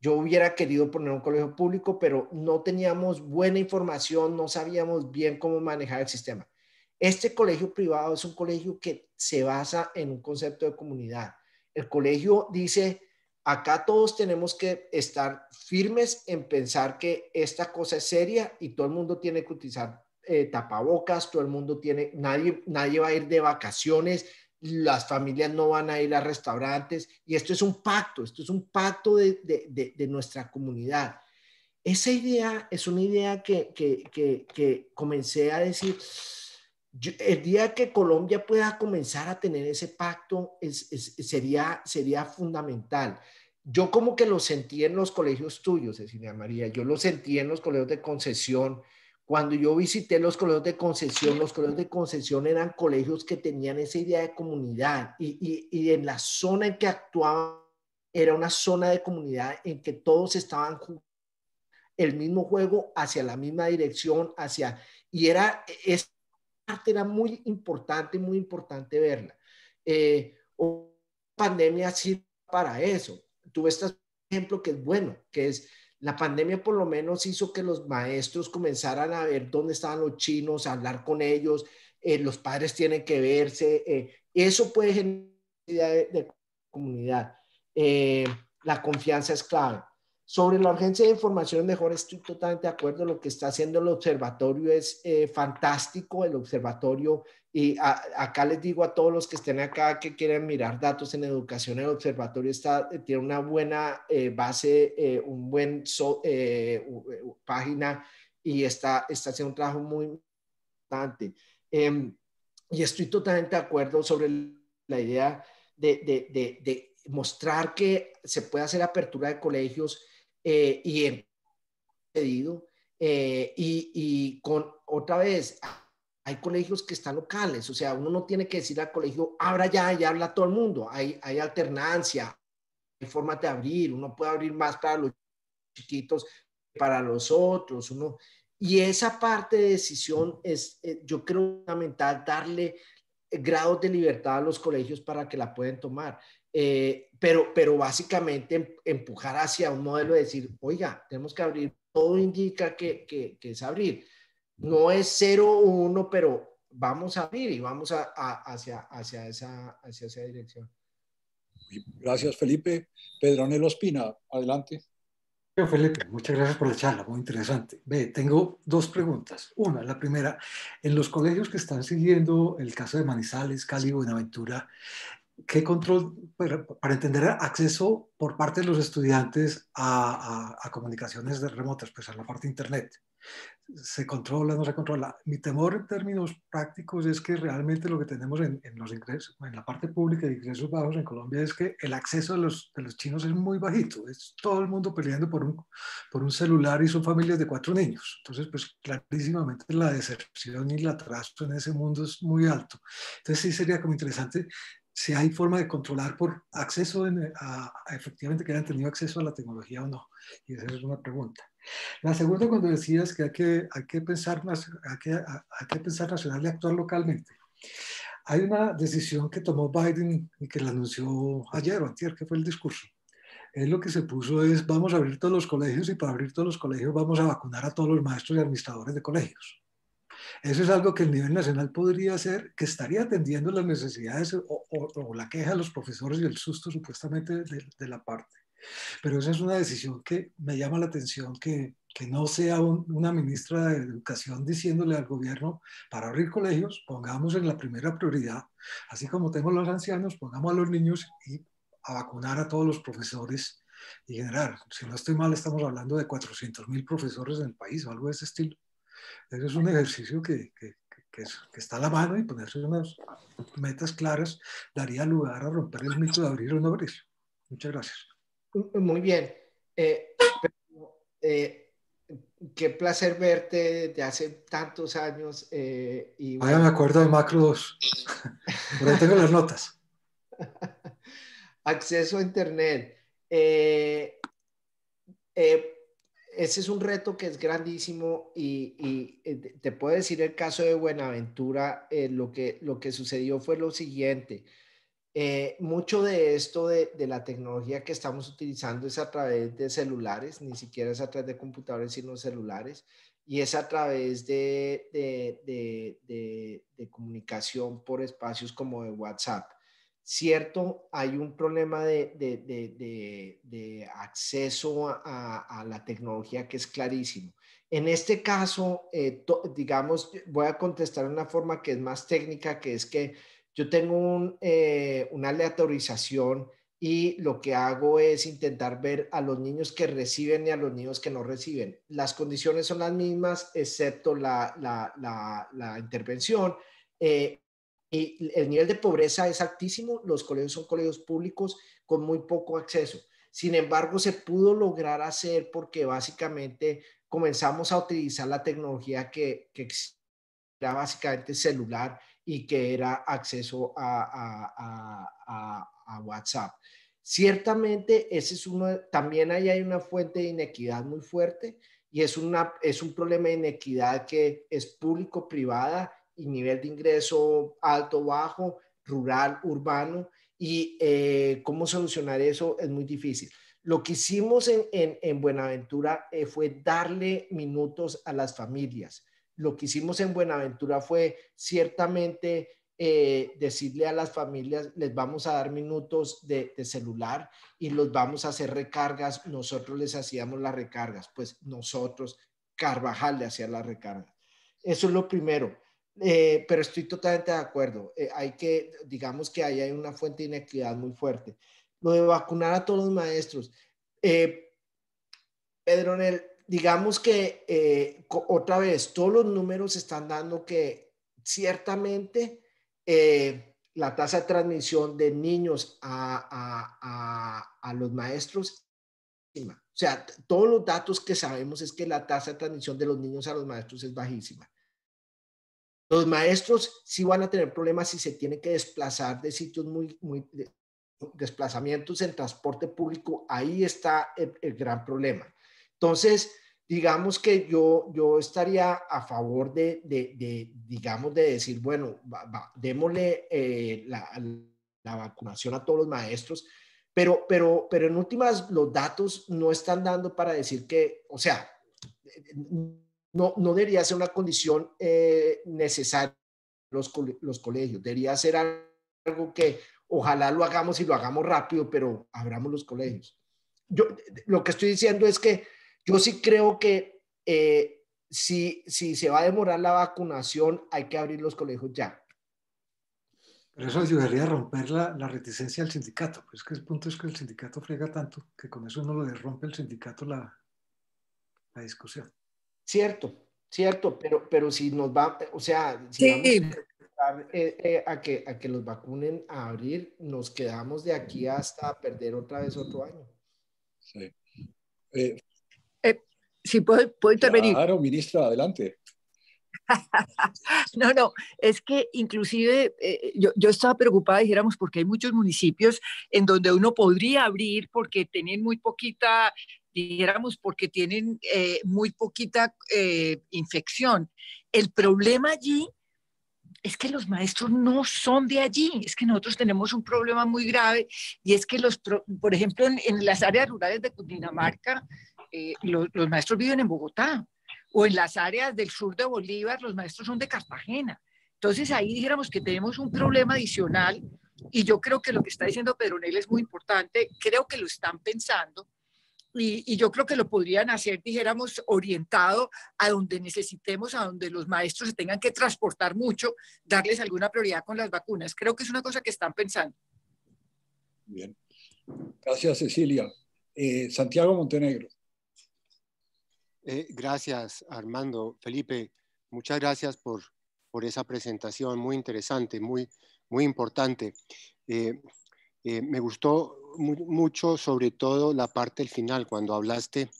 Yo hubiera querido poner un colegio público, pero no teníamos buena información, no sabíamos bien cómo manejar el sistema. Este colegio privado es un colegio que se basa en un concepto de comunidad. El colegio dice, acá todos tenemos que estar firmes en pensar que esta cosa es seria y todo el mundo tiene que utilizar eh, tapabocas, todo el mundo tiene, nadie, nadie va a ir de vacaciones, las familias no van a ir a restaurantes y esto es un pacto, esto es un pacto de, nuestra comunidad. Esa idea es una idea que, que, que, que comencé a decir, el día que Colombia pueda comenzar a tener ese pacto sería, sería fundamental. Yo como que lo sentí en los colegios tuyos, Cecilia María, yo lo sentí en los colegios de concesión, cuando yo visité los colegios de concesión, los colegios de concesión eran colegios que tenían esa idea de comunidad y, y, y en la zona en que actuaban era una zona de comunidad en que todos estaban jugando el mismo juego hacia la misma dirección, hacia... Y era, e, esa parte era muy importante, muy importante verla. Eh, pandemia sirve para eso. Tuve este ejemplo que es bueno, que es la pandemia por lo menos hizo que los maestros comenzaran a ver dónde estaban los chinos, a hablar con ellos, eh, los padres tienen que verse, eh, eso puede generar de, de comunidad. Eh, la confianza es clave. Sobre la urgencia de información mejor, estoy totalmente de acuerdo. Lo que está haciendo el observatorio es eh, fantástico. El observatorio, y acá les digo a todos los que estén acá que quieren mirar datos en educación, el observatorio está, eh, tiene una buena eh, base, un buen página y está, está haciendo un trabajo muy importante. Em, y estoy totalmente de acuerdo sobre la idea de mostrar que se puede hacer apertura de colegios eh, y pedido, eh, y, y, con otra vez, hay colegios que están locales, o sea, uno no tiene que decir al colegio, abra ya ya habla todo el mundo, hay, hay alternancia, hay formas de abrir, uno puede abrir más para los chiquitos, para los otros, uno... Y esa parte de decisión es, eh, yo creo, fundamental darle grados de libertad a los colegios para que la puedan tomar. Eh, pero, pero básicamente em, empujar hacia un modelo de decir, oiga, tenemos que abrir, todo indica que, que, que es abrir. No es 0 1, pero vamos a abrir y vamos a, a, hacia, hacia, esa, hacia esa dirección. Gracias, Felipe. Pedro Anelo Ospina, adelante. Felipe, muchas gracias por la charla, muy interesante. tengo dos preguntas. Una, la primera, en los colegios que están siguiendo el caso de Manizales, Cali, Buenaventura, qué control pues, para, entender acceso por parte de los estudiantes a, comunicaciones remotas, pues a la parte de Internet. ¿Se controla, no se controla? Mi temor en términos prácticos es que realmente lo que tenemos en, los ingresos, en la parte pública de ingresos bajos en Colombia es que el acceso de los, chinos es muy bajito. Es todo el mundo peleando por un, por un celular y son familias de cuatro niños. Entonces, pues clarísimamente la decepción y el atraso en ese mundo es muy alto. Entonces sí sería como interesante si hay forma de controlar por acceso eh, a, efectivamente que hayan tenido acceso a la tecnología o no. Y esa es una pregunta. La segunda, cuando decías que hay que, pensar, más, hay que, pensar nacional y actuar localmente. Hay una decisión que tomó Biden y que la anunció ayer o que fue el discurso. Él lo que se puso es, vamos a abrir todos los colegios y para abrir todos los colegios vamos a vacunar a todos los maestros y administradores de colegios. Eso es algo que el nivel nacional podría hacer, que estaría atendiendo las necesidades o, la queja de los profesores y el susto supuestamente de, la parte. Pero esa es una decisión que me llama la atención, que, no sea una ministra de Educación diciéndole al gobierno, para abrir colegios, pongamos en la primera prioridad, así como tenemos los ancianos, pongamos a los niños y a vacunar a todos los profesores y generar, si no estoy mal, estamos hablando de 400 profesores en el país o algo de ese estilo. Ese es un ejercicio que, que, está a la mano y ponerse unas metas claras daría lugar a romper el mito de abrir no abrir. Muchas gracias. Muy bien. Eh, eh, qué placer verte de hace tantos años. Eh, me acuerdo de Macro 2. tengo las notas. Acceso a Internet. Eh, eh ese es un reto que es grandísimo y, eh, te puedo decir el caso de Buenaventura, eh, lo, que, lo que sucedió fue lo siguiente. Eh, mucho de esto de, la tecnología que estamos utilizando es a través de celulares, ni siquiera es a través de computadores, sino celulares, y es a través de, de, de comunicación por espacios como de WhatsApp. Cierto, hay un problema de, acceso a, la tecnología que es clarísimo. En este caso, eh, digamos, voy a contestar de una forma que es más técnica, que es que yo tengo eh, una aleatorización y lo que hago es intentar ver a los niños que reciben y a los niños que no reciben. Las condiciones son las mismas, excepto la, intervención. Eh, y el nivel de pobreza es altísimo, los colegios son colegios públicos con muy poco acceso. Sin embargo, se pudo lograr hacer porque básicamente comenzamos a utilizar la tecnología que, era básicamente celular y que era acceso a, a, a, a WhatsApp. Ciertamente, ese es uno, también ahí hay una fuente de inequidad muy fuerte y es, una, es un problema de inequidad que es público-privada y nivel de ingreso alto, bajo, rural, urbano, y eh, cómo solucionar eso es muy difícil. Lo que hicimos en, en, en Buenaventura eh, fue darle minutos a las familias. Lo que hicimos en Buenaventura fue ciertamente eh, decirle a las familias, les vamos a dar minutos de, de, celular y los vamos a hacer recargas. Nosotros les hacíamos las recargas, pues nosotros, Carvajal le hacía las recargas. Eso es lo primero. Eh, pero estoy totalmente de acuerdo. Eh, hay que, digamos que ahí hay una fuente de inequidad muy fuerte. Lo de vacunar a todos los maestros. Eh, Pedro digamos que otra vez, todos los números están dando que ciertamente la tasa de transmisión de niños a, a los maestros o sea, todos los datos que sabemos es que la tasa de transmisión de los niños a los maestros es bajísima. Los maestros sí van a tener problemas si se tienen que desplazar de sitios muy, muy desplazamientos en transporte público. Ahí está el, gran problema. Entonces, digamos que yo, yo estaría a favor de, de, digamos, de decir, bueno, démosle eh, la, la vacunación a todos los maestros, pero, pero, pero en últimas los datos no están dando para decir que, o sea, no, no debería ser una condición eh, necesaria los, los colegios, debería ser algo que ojalá lo hagamos y lo hagamos rápido, pero abramos los colegios. Yo lo que estoy diciendo es que yo sí creo que eh, si, si se va a demorar la vacunación, hay que abrir los colegios ya. Pero eso ayudaría a romper la, reticencia del sindicato. Pues que el punto es que el sindicato frega tanto que con eso no lo rompe el sindicato la discusión. Cierto, cierto, pero, pero si nos va, o sea, si vamos a, eh, eh, que, que los vacunen a abrir, nos quedamos de aquí hasta perder otra vez otro año. Sí. Eh, si puedo, intervenir. Claro, ministro, adelante. No, no, es que inclusive yo, yo, estaba preocupada, dijéramos, porque hay muchos municipios en donde uno podría abrir porque tienen muy poquita dijéramos, porque tienen eh, muy poquita eh, infección. El problema allí es que los maestros no son de allí, es que nosotros tenemos un problema muy grave y es que los, por ejemplo, en, las áreas rurales de Cundinamarca, eh, los, maestros viven en Bogotá o en las áreas del sur de Bolívar, los maestros son de Cartagena. Entonces ahí dijéramos que tenemos un problema adicional y yo creo que lo que está diciendo Pedronel es muy importante, creo que lo están pensando, y, yo creo que lo podrían hacer, dijéramos, orientado a donde necesitemos, a donde los maestros se tengan que transportar mucho, darles alguna prioridad con las vacunas. Creo que es una cosa que están pensando. Bien. Gracias, Cecilia. Eh, Santiago Montenegro. Eh, gracias, Armando. Felipe, muchas gracias por, esa presentación muy interesante, muy, muy importante. Eh, me gustó mucho sobre todo la parte del final, cuando hablaste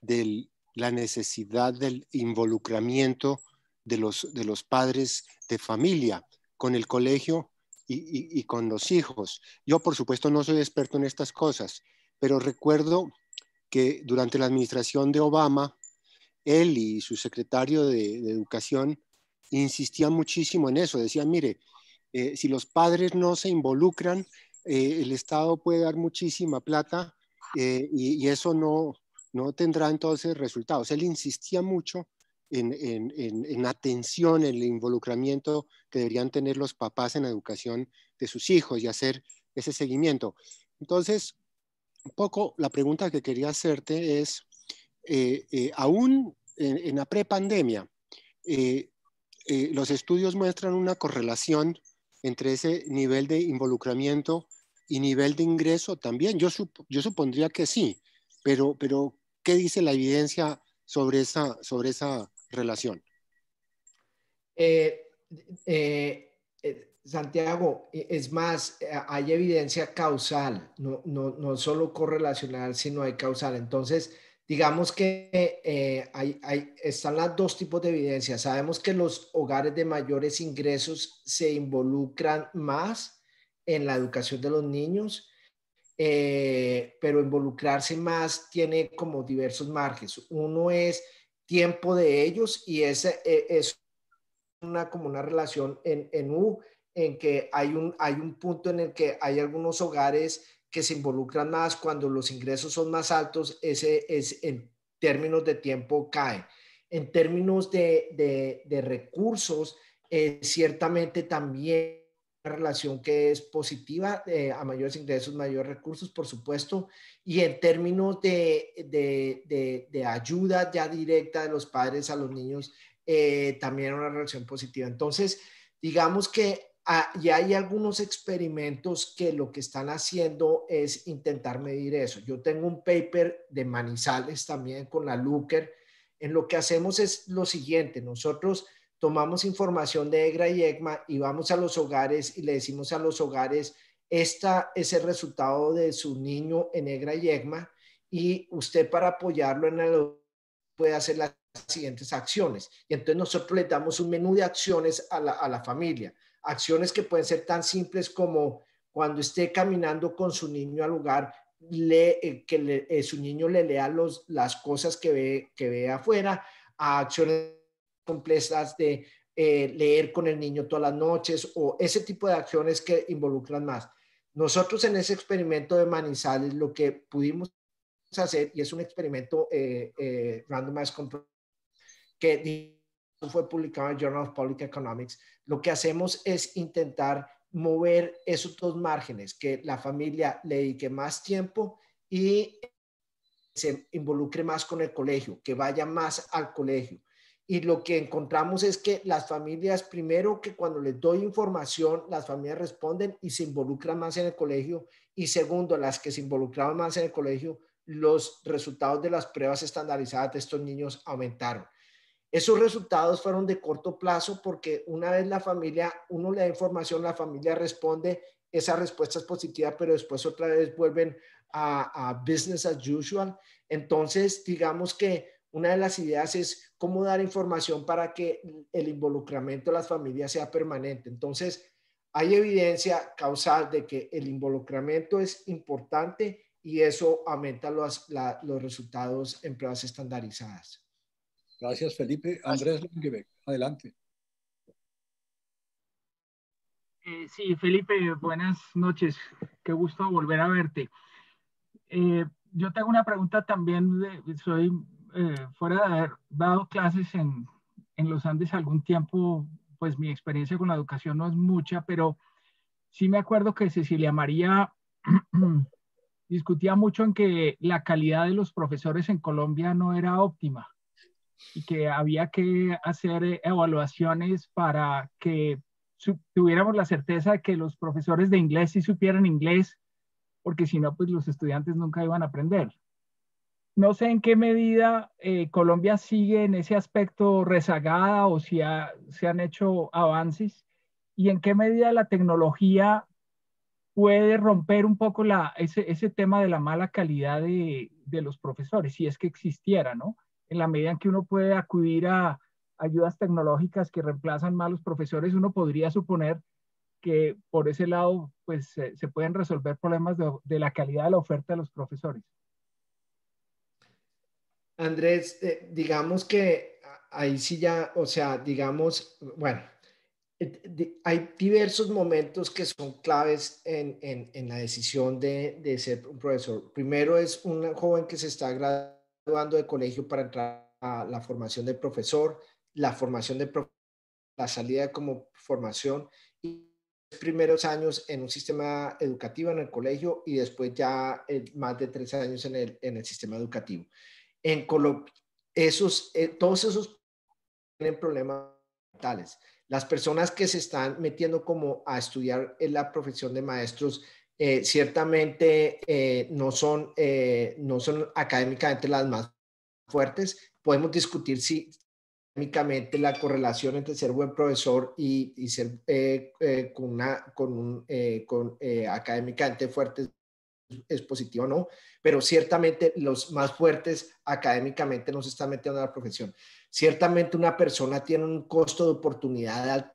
de la necesidad del involucramiento de los, de los padres de familia con el colegio y, con los hijos. Yo, por supuesto, no soy experto en estas cosas, pero recuerdo que durante la administración de Obama, él y su secretario de, Educación insistían muchísimo en eso. Decían, mire, eh, si los padres no se involucran, eh, el Estado puede dar muchísima plata eh, y, eso no, no tendrá entonces resultados. Él insistía mucho en, en, en, en, el involucramiento que deberían tener los papás en la educación de sus hijos y hacer ese seguimiento. Entonces, un poco la pregunta que quería hacerte es, eh, aún en, la prepandemia, eh, los estudios muestran una correlación entre ese nivel de involucramiento y nivel de ingreso también? Yo, yo supondría que sí, pero, pero ¿qué dice la evidencia sobre esa, sobre esa relación? Eh, eh, eh, Santiago, e-, es más, hay evidencia causal, no, no, no solo correlacional, sino hay causal. Entonces, digamos que eh, hay, hay, están los dos tipos de evidencia. Sabemos que los hogares de mayores ingresos se involucran más en la educación de los niños, eh, pero involucrarse más tiene como diversos márgenes. Uno es tiempo de ellos y es, eh, es una, como una relación en, en U, en que hay un, hay un punto en el que hay algunos hogares que se involucran más cuando los ingresos son más altos, ese es en términos de tiempo cae. En términos de, recursos, eh, ciertamente también una relación que es positiva, eh, a mayores ingresos, mayores recursos, por supuesto, y en términos de, de, ayuda ya directa de los padres a los niños, eh, también una relación positiva. Entonces, digamos que Ah, y hay algunos experimentos que lo que están haciendo es intentar medir eso. Yo tengo un paper de Manizales también con la Lucer. En lo que hacemos es lo siguiente, nosotros tomamos información de EGRA y EGMA y vamos a los hogares y le decimos a los hogares, esta es el resultado de su niño en EGRA y EGMA y usted para apoyarlo en el puede hacer las siguientes acciones. Y entonces nosotros le damos un menú de acciones a la familia acciones que pueden ser tan simples como cuando esté caminando con su niño al lugar, lee, eh, que eh, su niño le lea los, las cosas que ve, que ve afuera, a acciones complejas de eh, leer con el niño todas las noches o ese tipo de acciones que involucran más. Nosotros en ese experimento de Manizales lo que pudimos hacer, y es un experimento randomized control, que fue publicado en Journal of Public Economics, lo que hacemos es intentar mover esos dos márgenes, que la familia le dedique más tiempo y se involucre más con el colegio, que vaya más al colegio. Y lo que encontramos es que las familias, primero que cuando les doy información, las familias responden y se involucran más en el colegio. Y segundo, las que se involucraban más en el colegio, los resultados de las pruebas estandarizadas de estos niños aumentaron. Esos resultados fueron de corto plazo porque una vez la familia, uno le da información, la familia responde, esa respuesta es positiva, pero después otra vez vuelven a, business as usual. Entonces, digamos que una de las ideas es cómo dar información para que el involucramiento de las familias sea permanente. Entonces, hay evidencia causal de que el involucramiento es importante y eso aumenta los resultados en pruebas estandarizadas. Gracias, Felipe. Andrés adelante. Eh, sí, Felipe, buenas noches. Qué gusto volver a verte. Eh, yo tengo una pregunta también. soy eh, fuera de haber dado clases en, en, los Andes algún tiempo, pues mi experiencia con la educación no es mucha, pero sí me acuerdo que Cecilia María discutía mucho en que la calidad de los profesores en Colombia no era óptima y que había que hacer eh, evaluaciones para que tuviéramos la certeza de que los profesores de inglés sí supieran inglés, porque si no, pues los estudiantes nunca iban a aprender. No sé en qué medida eh, Colombia sigue en ese aspecto rezagada o si se han hecho avances y en qué medida la tecnología puede romper un poco ese, tema de la mala calidad de, de los profesores, si es que existiera, ¿no? en la medida en que uno puede acudir a ayudas tecnológicas que reemplazan malos profesores, uno podría suponer que por ese lado pues se, pueden resolver problemas de, la calidad de la oferta de los profesores. Andrés, eh, digamos que ahí sí ya, o sea, digamos, bueno, eh, hay diversos momentos que son claves en, la decisión de, de, ser un profesor. Primero es un joven que se está graduando de colegio para entrar a la formación de profesor, la formación de la salida como formación y los primeros años en un sistema educativo en el colegio y después ya más de tres años en el, en el sistema educativo. En Colombia, esos, eh, todos esos tienen problemas tales Las personas que se están metiendo como a estudiar en la profesión de maestros eh, ciertamente eh, no, son, eh, no son académicamente las más fuertes. Podemos discutir si académicamente la correlación entre ser buen profesor y, ser académicamente fuerte es positivo o no, pero ciertamente los más fuertes académicamente no se están metiendo en la profesión. Ciertamente una persona tiene un costo de oportunidad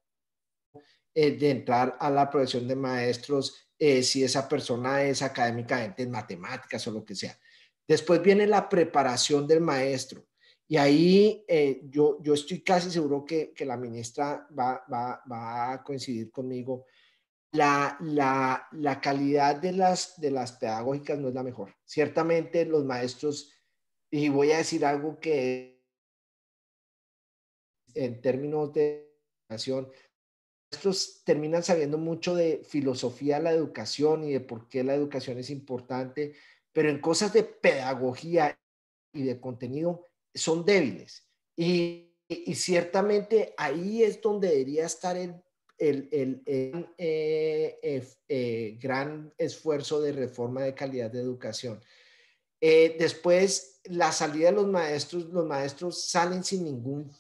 de entrar a la profesión de maestros eh, si esa persona es académicamente en matemáticas o lo que sea. Después viene la preparación del maestro. Y ahí eh, yo, estoy casi seguro que, la ministra va, a coincidir conmigo. La, calidad de las, de las pedagógicas no es la mejor. Ciertamente los maestros, y voy a decir algo que en términos de educación maestros terminan sabiendo mucho de filosofía de la educación y de por qué la educación es importante, pero en cosas de pedagogía y de contenido son débiles. Y, ciertamente ahí es donde debería estar el, eh, eh, eh, gran esfuerzo de reforma de calidad de educación. después, la salida de los maestros, los maestros salen sin ningún,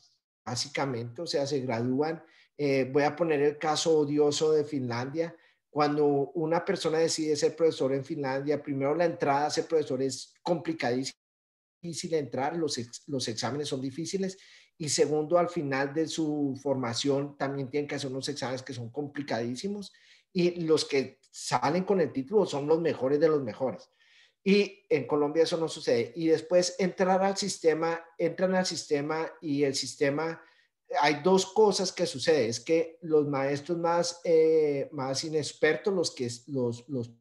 básicamente, o sea, se gradúan eh, voy a poner el caso odioso de Finlandia. Cuando una persona decide ser profesor en Finlandia, primero la entrada a ser profesor es complicadísima, difícil entrar, los, los exámenes son difíciles y segundo, al final de su formación también tienen que hacer unos exámenes que son complicadísimos y los que salen con el título son los mejores de los mejores. Y en Colombia eso no sucede. Y después entrar al sistema, entran al sistema y el sistema hay dos cosas que sucede, es que los maestros más, eh, más inexpertos, los que los, los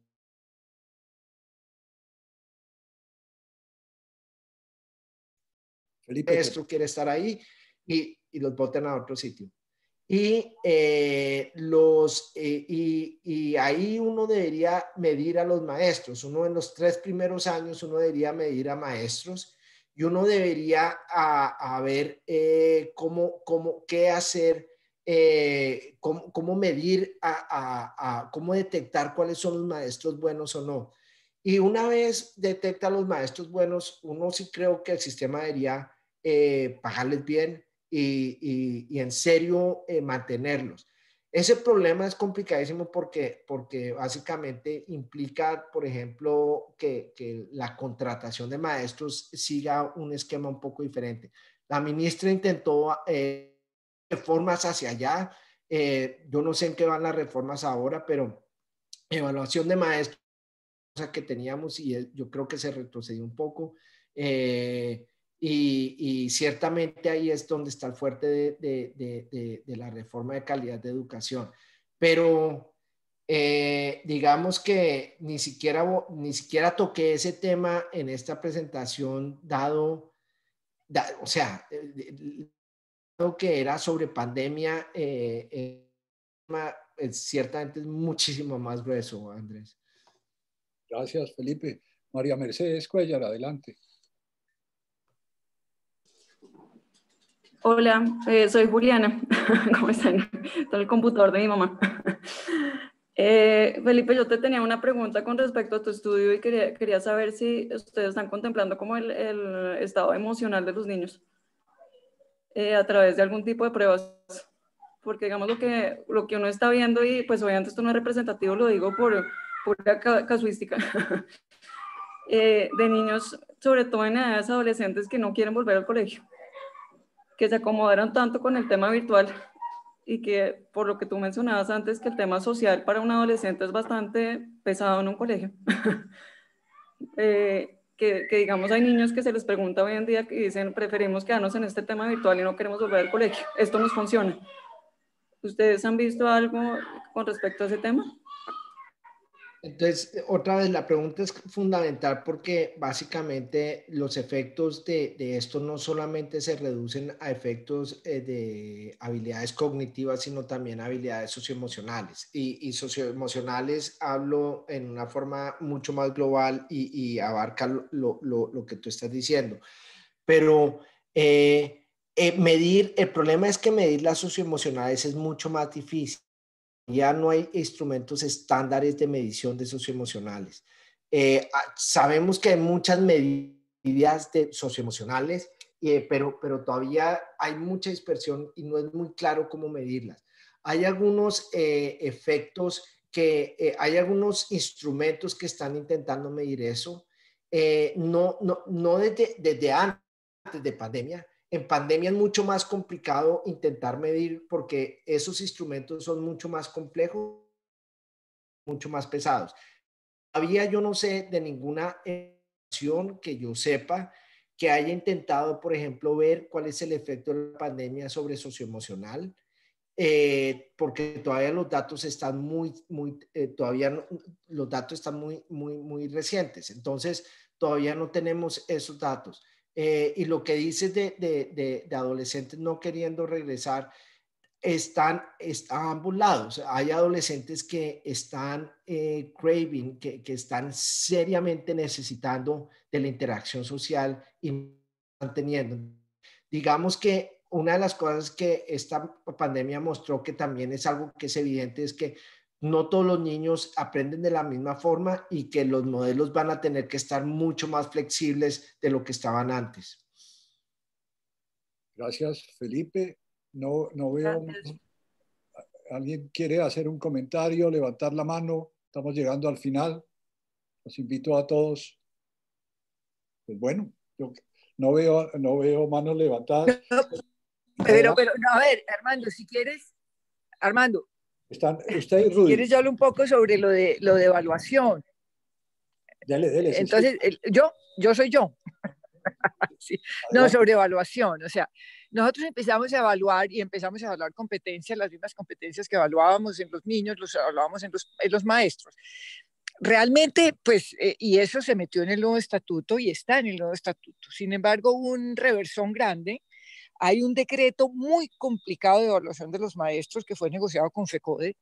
Felipe. maestro quiere estar ahí y, y, los botan a otro sitio. Y, eh, los, eh, y, y, ahí uno debería medir a los maestros. Uno en los tres primeros años, uno debería medir a maestros y uno debería a, ver eh, cómo, qué hacer, eh, cómo, medir, a, cómo detectar cuáles son los maestros buenos o no. Y una vez detecta los maestros buenos, uno sí creo que el sistema debería eh, pagarles bien y en serio eh, mantenerlos. Ese problema es complicadísimo porque, porque básicamente implica, por ejemplo, que, la contratación de maestros siga un esquema un poco diferente. La ministra intentó eh, reformas hacia allá. Eh, yo no sé en qué van las reformas ahora, pero evaluación de maestros que teníamos y eh, yo creo que se retrocedió un poco. Y, ciertamente ahí es donde está el fuerte de, la reforma de calidad de educación. Pero eh, digamos que ni siquiera, ni siquiera toqué ese tema en esta presentación, dado, o sea, dado eh, que era sobre pandemia, eh, ciertamente es muchísimo más grueso, Andrés. Gracias, Felipe. María Mercedes Cuellar, adelante. Hola, eh, soy Juliana. ¿Cómo están? en el computador de mi mamá. Eh, Felipe, yo te tenía una pregunta con respecto a tu estudio y quería, saber si ustedes están contemplando como el, estado emocional de los niños eh, a través de algún tipo de pruebas. Porque digamos lo que, lo que uno está viendo y pues obviamente esto no es representativo, lo digo por pura casuística. de niños, sobre todo en edades adolescentes que no quieren volver al colegio que se acomodaron tanto con el tema virtual y que por lo que tú mencionabas antes, que el tema social para un adolescente es bastante pesado en un colegio. Eh, que, que, digamos hay niños que se les pregunta hoy en día que dicen, preferimos quedarnos en este tema virtual y no queremos volver al colegio. Esto nos funciona. ¿Ustedes han visto algo con respecto a ese tema? Entonces, eh, otra vez, la pregunta es fundamental porque básicamente los efectos de, esto no solamente se reducen a efectos eh, de habilidades cognitivas, sino también habilidades socioemocionales. Y, y, socioemocionales hablo en una forma mucho más global y, abarca lo, lo, lo, que tú estás diciendo. Pero eh, medir, el problema es que medir las socioemocionales es mucho más difícil ya no hay instrumentos estándares de medición de socioemocionales. Eh, ah, sabemos que hay muchas medidas de socioemocionales, eh, pero, pero todavía hay mucha dispersión y no es muy claro cómo medirlas. Hay algunos eh, efectos que, hay algunos instrumentos que están intentando medir eso, no, no, no desde antes de pandemia, en pandemia es mucho más complicado intentar medir porque esos instrumentos son mucho más complejos, mucho más pesados. Había yo no sé de ninguna acción que yo sepa que haya intentado, por ejemplo, ver cuál es el efecto de la pandemia sobre socioemocional, eh, porque todavía los datos están muy, muy, eh, todavía los datos están muy, muy, muy recientes. Entonces, todavía no tenemos esos datos. Eh, y lo que dices de, de, de, adolescentes no queriendo regresar, están, están a ambos lados. Hay adolescentes que están eh, craving, que, que, están seriamente necesitando de la interacción social y manteniendo. Digamos que una de las cosas que esta pandemia mostró que también es algo que es evidente es que no todos los niños aprenden de la misma forma y que los modelos van a tener que estar mucho más flexibles de lo que estaban antes. Gracias, Felipe. No, veo. ¿Alguien quiere hacer un comentario, levantar la mano? Estamos llegando al final. Los invito a todos. Pues bueno, yo no veo, no veo manos levantadas. pero, pero a ver, Armando, si quieres, Armando, ¿Quieres hablar un poco sobre lo de, lo de evaluación? Dale, Entonces, yo, yo soy yo. No, sobre evaluación. O sea, nosotros empezamos a evaluar y empezamos a evaluar competencias, las mismas competencias que evaluábamos en los niños, los evaluábamos en los, en los maestros. Realmente, pues, eh, y eso se metió en el nuevo estatuto y está en el nuevo estatuto. Sin embargo, un reversón grande hay un decreto muy complicado de evaluación de los maestros que fue negociado con FECODE,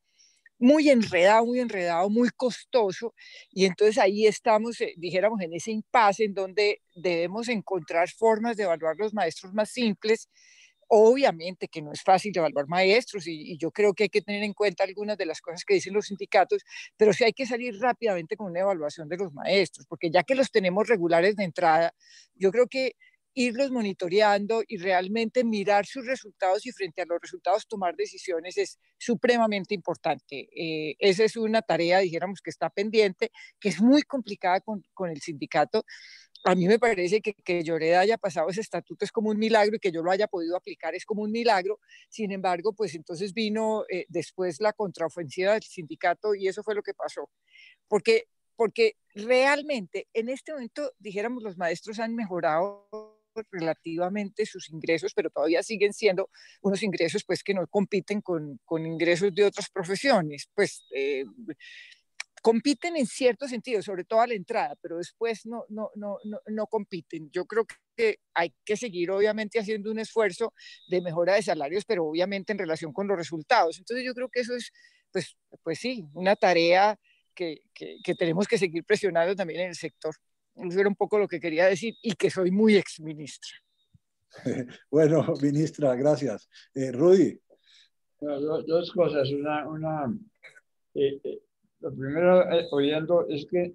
muy enredado, muy enredado, muy costoso. Y entonces ahí estamos, eh, dijéramos, en ese impasse en donde debemos encontrar formas de evaluar los maestros más simples. Obviamente que no es fácil evaluar maestros y, y, yo creo que hay que tener en cuenta algunas de las cosas que dicen los sindicatos, pero sí hay que salir rápidamente con una evaluación de los maestros, porque ya que los tenemos regulares de entrada, yo creo que irlos monitoreando y realmente mirar sus resultados y frente a los resultados tomar decisiones es supremamente importante. Eh, esa es una tarea, dijéramos, que está pendiente, que es muy complicada con, con el sindicato. A mí me parece que que Lloreda haya pasado ese estatuto es como un milagro y que yo lo haya podido aplicar es como un milagro. Sin embargo, pues entonces vino eh, después la contraofensiva del sindicato y eso fue lo que pasó. Porque porque realmente en este momento, dijéramos, los maestros han mejorado pues, relativamente sus ingresos, pero todavía siguen siendo unos ingresos pues que no compiten con, con ingresos de otras profesiones. Pues eh, compiten en cierto sentido, sobre todo a la entrada, pero después no, no, no, no, no compiten. Yo creo que hay que seguir obviamente haciendo un esfuerzo de mejora de salarios, pero obviamente en relación con los resultados. Entonces yo creo que eso es, pues, pues sí, una tarea que, que, que tenemos que seguir presionando también en el sector. Eso era un poco lo que quería decir y que soy muy exministra. Bueno, ministra, gracias. Eh, Rudy. dos, cosas. Una, una eh, eh, lo primero, oyendo, es que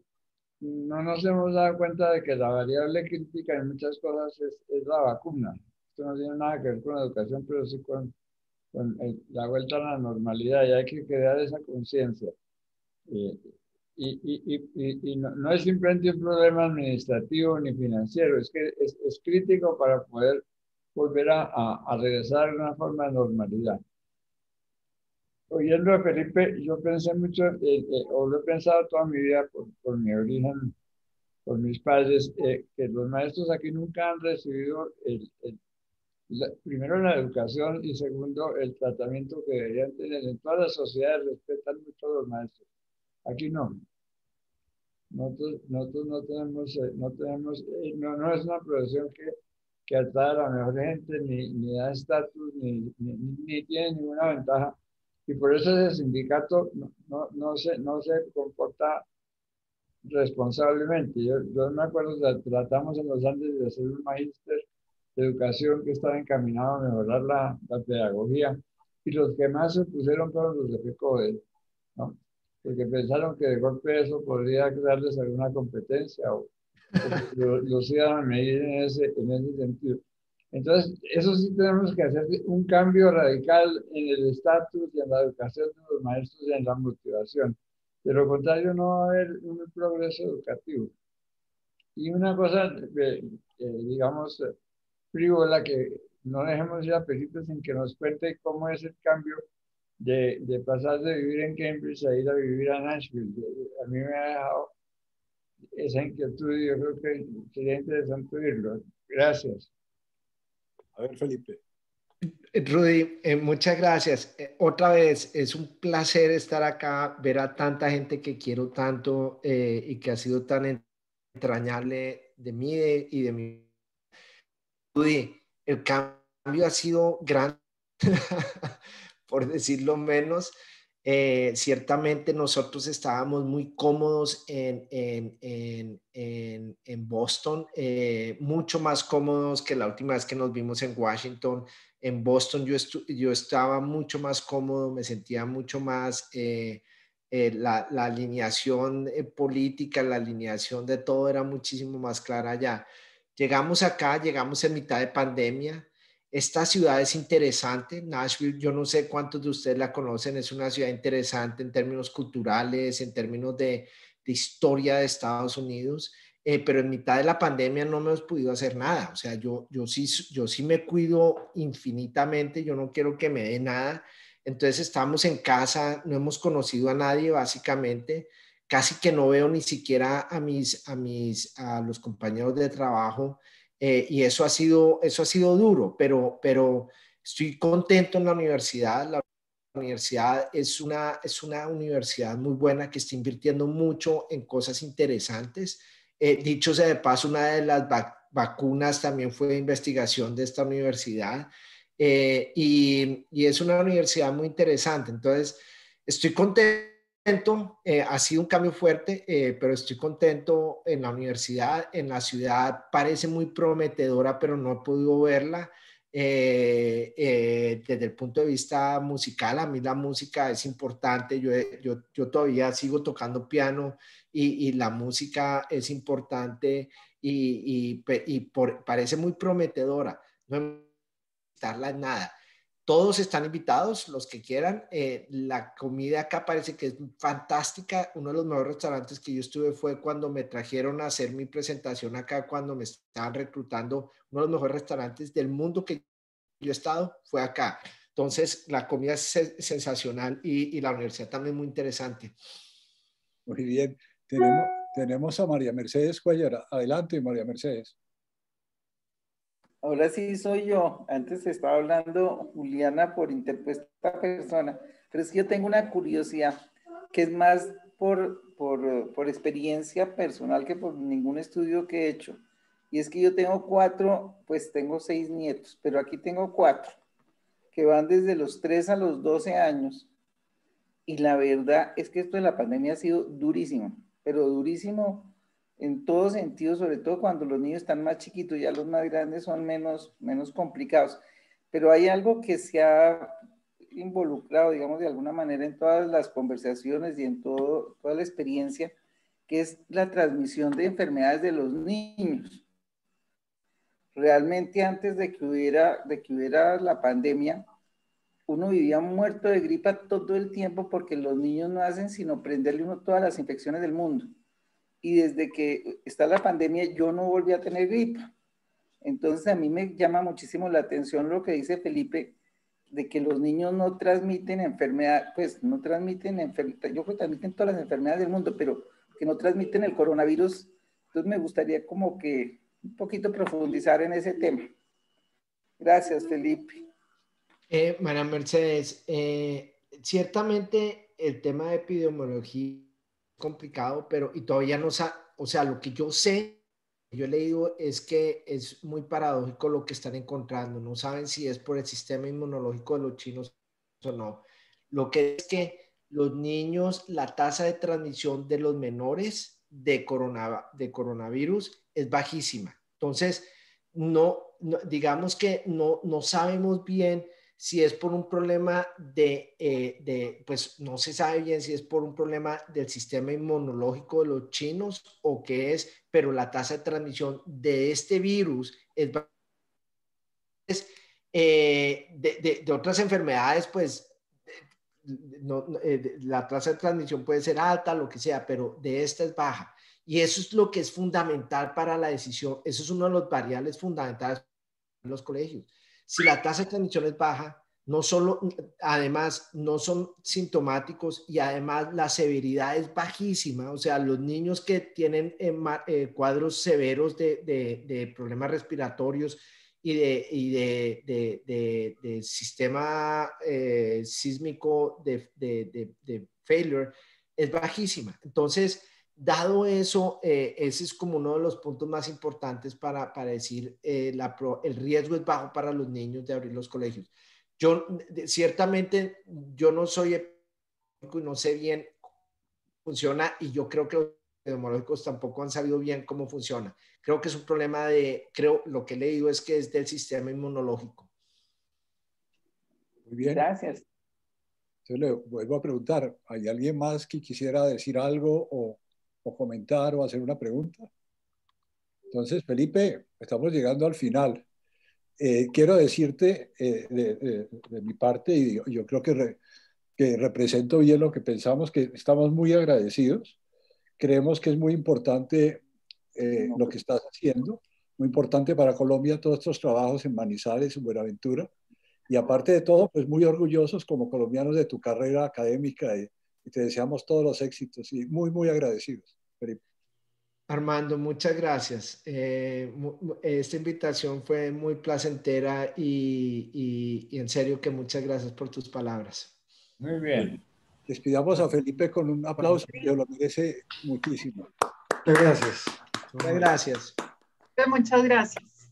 no nos hemos dado cuenta de que la variable crítica en muchas cosas es, la vacuna. Esto no tiene nada que ver con la educación, pero sí con, la vuelta a la normalidad y hay que crear esa conciencia. Y, no, es simplemente un problema administrativo ni financiero, es que es, crítico para poder volver a, regresar a una forma de normalidad. Oyendo a Felipe, yo pensé mucho, eh, eh, o lo he pensado toda mi vida por, mi origen, por mis padres, eh, que los maestros aquí nunca han recibido el, el primero la educación y segundo el tratamiento que deberían tener. En todas las sociedades respetan mucho a los maestros Aquí no. Nosotros, no tenemos, eh, no tenemos, eh, no, es una profesión que, que atrae a la mejor gente, ni, da estatus, ni, tiene ninguna ventaja. Y por eso ese sindicato no, no, se, comporta responsablemente. Yo, me acuerdo, que tratamos en los Andes de hacer un magíster de educación que estaba encaminado a mejorar la, pedagogía. Y los que más se pusieron fueron los de FECODE, ¿no? porque pensaron que de golpe eso podría darles alguna competencia o, los iban a medir en ese, en ese sentido. Entonces, eso sí tenemos que hacer un cambio radical en el estatus y en la educación de los maestros y en la motivación. De lo contrario, no va a haber un progreso educativo. Y una cosa, eh, eh, digamos eh, digamos, frívola, que no dejemos ya a sin que nos cuente cómo es el cambio de, de, pasar de vivir en Cambridge a ir a vivir a Nashville. A mí me ha dejado esa inquietud y yo creo que sería interesante oírlo. Gracias. A ver, Felipe. Rudy, eh, muchas gracias. Eh, otra vez, es un placer estar acá, ver a tanta gente que quiero tanto eh, y que ha sido tan entrañable de mí y de mi... Rudy, el cambio ha sido grande. por decirlo menos, eh, ciertamente nosotros estábamos muy cómodos en, en, en, en Boston, eh, mucho más cómodos que la última vez que nos vimos en Washington. En Boston yo, yo estaba mucho más cómodo, me sentía mucho más... Eh, la, la, alineación política, la alineación de todo era muchísimo más clara allá. Llegamos acá, llegamos en mitad de pandemia, esta ciudad es interesante, Nashville, yo no sé cuántos de ustedes la conocen, es una ciudad interesante en términos culturales, en términos de, historia de Estados Unidos, eh, pero en mitad de la pandemia no me hemos podido hacer nada, o sea, yo, sí, yo sí me cuido infinitamente, yo no quiero que me dé nada, entonces estamos en casa, no hemos conocido a nadie básicamente, casi que no veo ni siquiera a mis, a mis, a los compañeros de trabajo, eh, y eso ha sido, eso ha sido duro, pero, pero estoy contento en la universidad. La universidad es una, es una universidad muy buena que está invirtiendo mucho en cosas interesantes. Eh, dicho sea de paso, una de las vacunas también fue investigación de esta universidad eh, y, y es una universidad muy interesante. Entonces, estoy contento eh, ha sido un cambio fuerte, eh, pero estoy contento en la universidad, en la ciudad, parece muy prometedora, pero no he podido verla. Eh, desde el punto de vista musical, a mí la música es importante, yo, todavía sigo tocando piano y, la música es importante y, parece muy prometedora, no en nada todos están invitados, los que quieran. Eh, la comida acá parece que es fantástica. Uno de los mejores restaurantes que yo estuve fue cuando me trajeron a hacer mi presentación acá, cuando me estaban reclutando. Uno de los mejores restaurantes del mundo que yo he estado fue acá. Entonces, la comida es sensacional y, la universidad también muy interesante. Muy bien. Tenemos, tenemos a María Mercedes Cuellar. Adelante, María Mercedes. Ahora sí soy yo. Antes estaba hablando Juliana por interpuesta persona, pero es que yo tengo una curiosidad que es más por, por, experiencia personal que por ningún estudio que he hecho. Y es que yo tengo cuatro, pues tengo seis nietos, pero aquí tengo cuatro, que van desde los tres a los doce años. Y la verdad es que esto de la pandemia ha sido durísimo, pero durísimo en todo sentido, sobre todo cuando los niños están más chiquitos, ya los más grandes son menos, menos complicados. Pero hay algo que se ha involucrado, digamos, de alguna manera en todas las conversaciones y en toda la experiencia, que es la transmisión de enfermedades de los niños. Realmente antes de que hubiera, de que hubiera la pandemia, uno vivía muerto de gripa todo el tiempo porque los niños no hacen sino prenderle uno todas las infecciones del mundo y desde que está la pandemia yo no volví a tener gripa. Entonces a mí me llama muchísimo la atención lo que dice Felipe de que los niños no transmiten enfermedad, pues no transmiten enfermedad, yo creo que transmiten todas las enfermedades del mundo, pero que no transmiten el coronavirus. Entonces me gustaría como que un poquito profundizar en ese tema. Gracias, Felipe. Eh, María Mercedes, eh, ciertamente el tema de epidemiología complicado, pero y todavía no sabe, o sea, lo que yo sé, yo le digo, es que es muy paradójico lo que están encontrando, no saben si es por el sistema inmunológico de los chinos o no. Lo que es que los niños, la tasa de transmisión de los menores de, corona, de coronavirus es bajísima. Entonces, no, no digamos que no, no sabemos bien si es por un problema de, eh, de, pues no se sabe bien si es por un problema del sistema inmunológico de los chinos o qué es, pero la tasa de transmisión de este virus es... Eh, de, de, de, otras enfermedades, pues no, eh, la tasa de transmisión puede ser alta, lo que sea, pero de esta es baja. Y eso es lo que es fundamental para la decisión, eso es uno de los variables fundamentales en los colegios si la tasa de transmisión es baja, no solo, además, no son sintomáticos y además la severidad es bajísima. O sea, los niños que tienen eh, eh, cuadros severos de, problemas respiratorios y de, sistema eh, sísmico de, failure es bajísima. Entonces, dado eso, eh, ese es como uno de los puntos más importantes para, para decir eh, la el riesgo es bajo para los niños de abrir los colegios. Yo ciertamente, yo no soy no sé bien cómo funciona y yo creo que los epidemiológicos tampoco han sabido bien cómo funciona. Creo que es un problema de, creo, lo que he leído es que es del sistema inmunológico. Muy bien. Gracias. Yo le vuelvo a preguntar, ¿hay alguien más que quisiera decir algo o comentar o hacer una pregunta. Entonces, Felipe, estamos llegando al final. Eh, quiero decirte eh, de, mi parte, y yo, creo que, represento bien lo que pensamos, que estamos muy agradecidos. Creemos que es muy importante eh, lo que estás haciendo, muy importante para Colombia todos estos trabajos en Manizales, en Buenaventura. Y aparte de todo, pues muy orgullosos como colombianos de tu carrera académica y te deseamos todos los éxitos y muy, muy agradecidos. Armando, muchas gracias. Eh, esta invitación fue muy placentera y, en serio que muchas gracias por tus palabras. Muy bien. Despidamos a Felipe con un aplauso que lo merece muchísimo. Muchas gracias. Muchas gracias. Muchas gracias.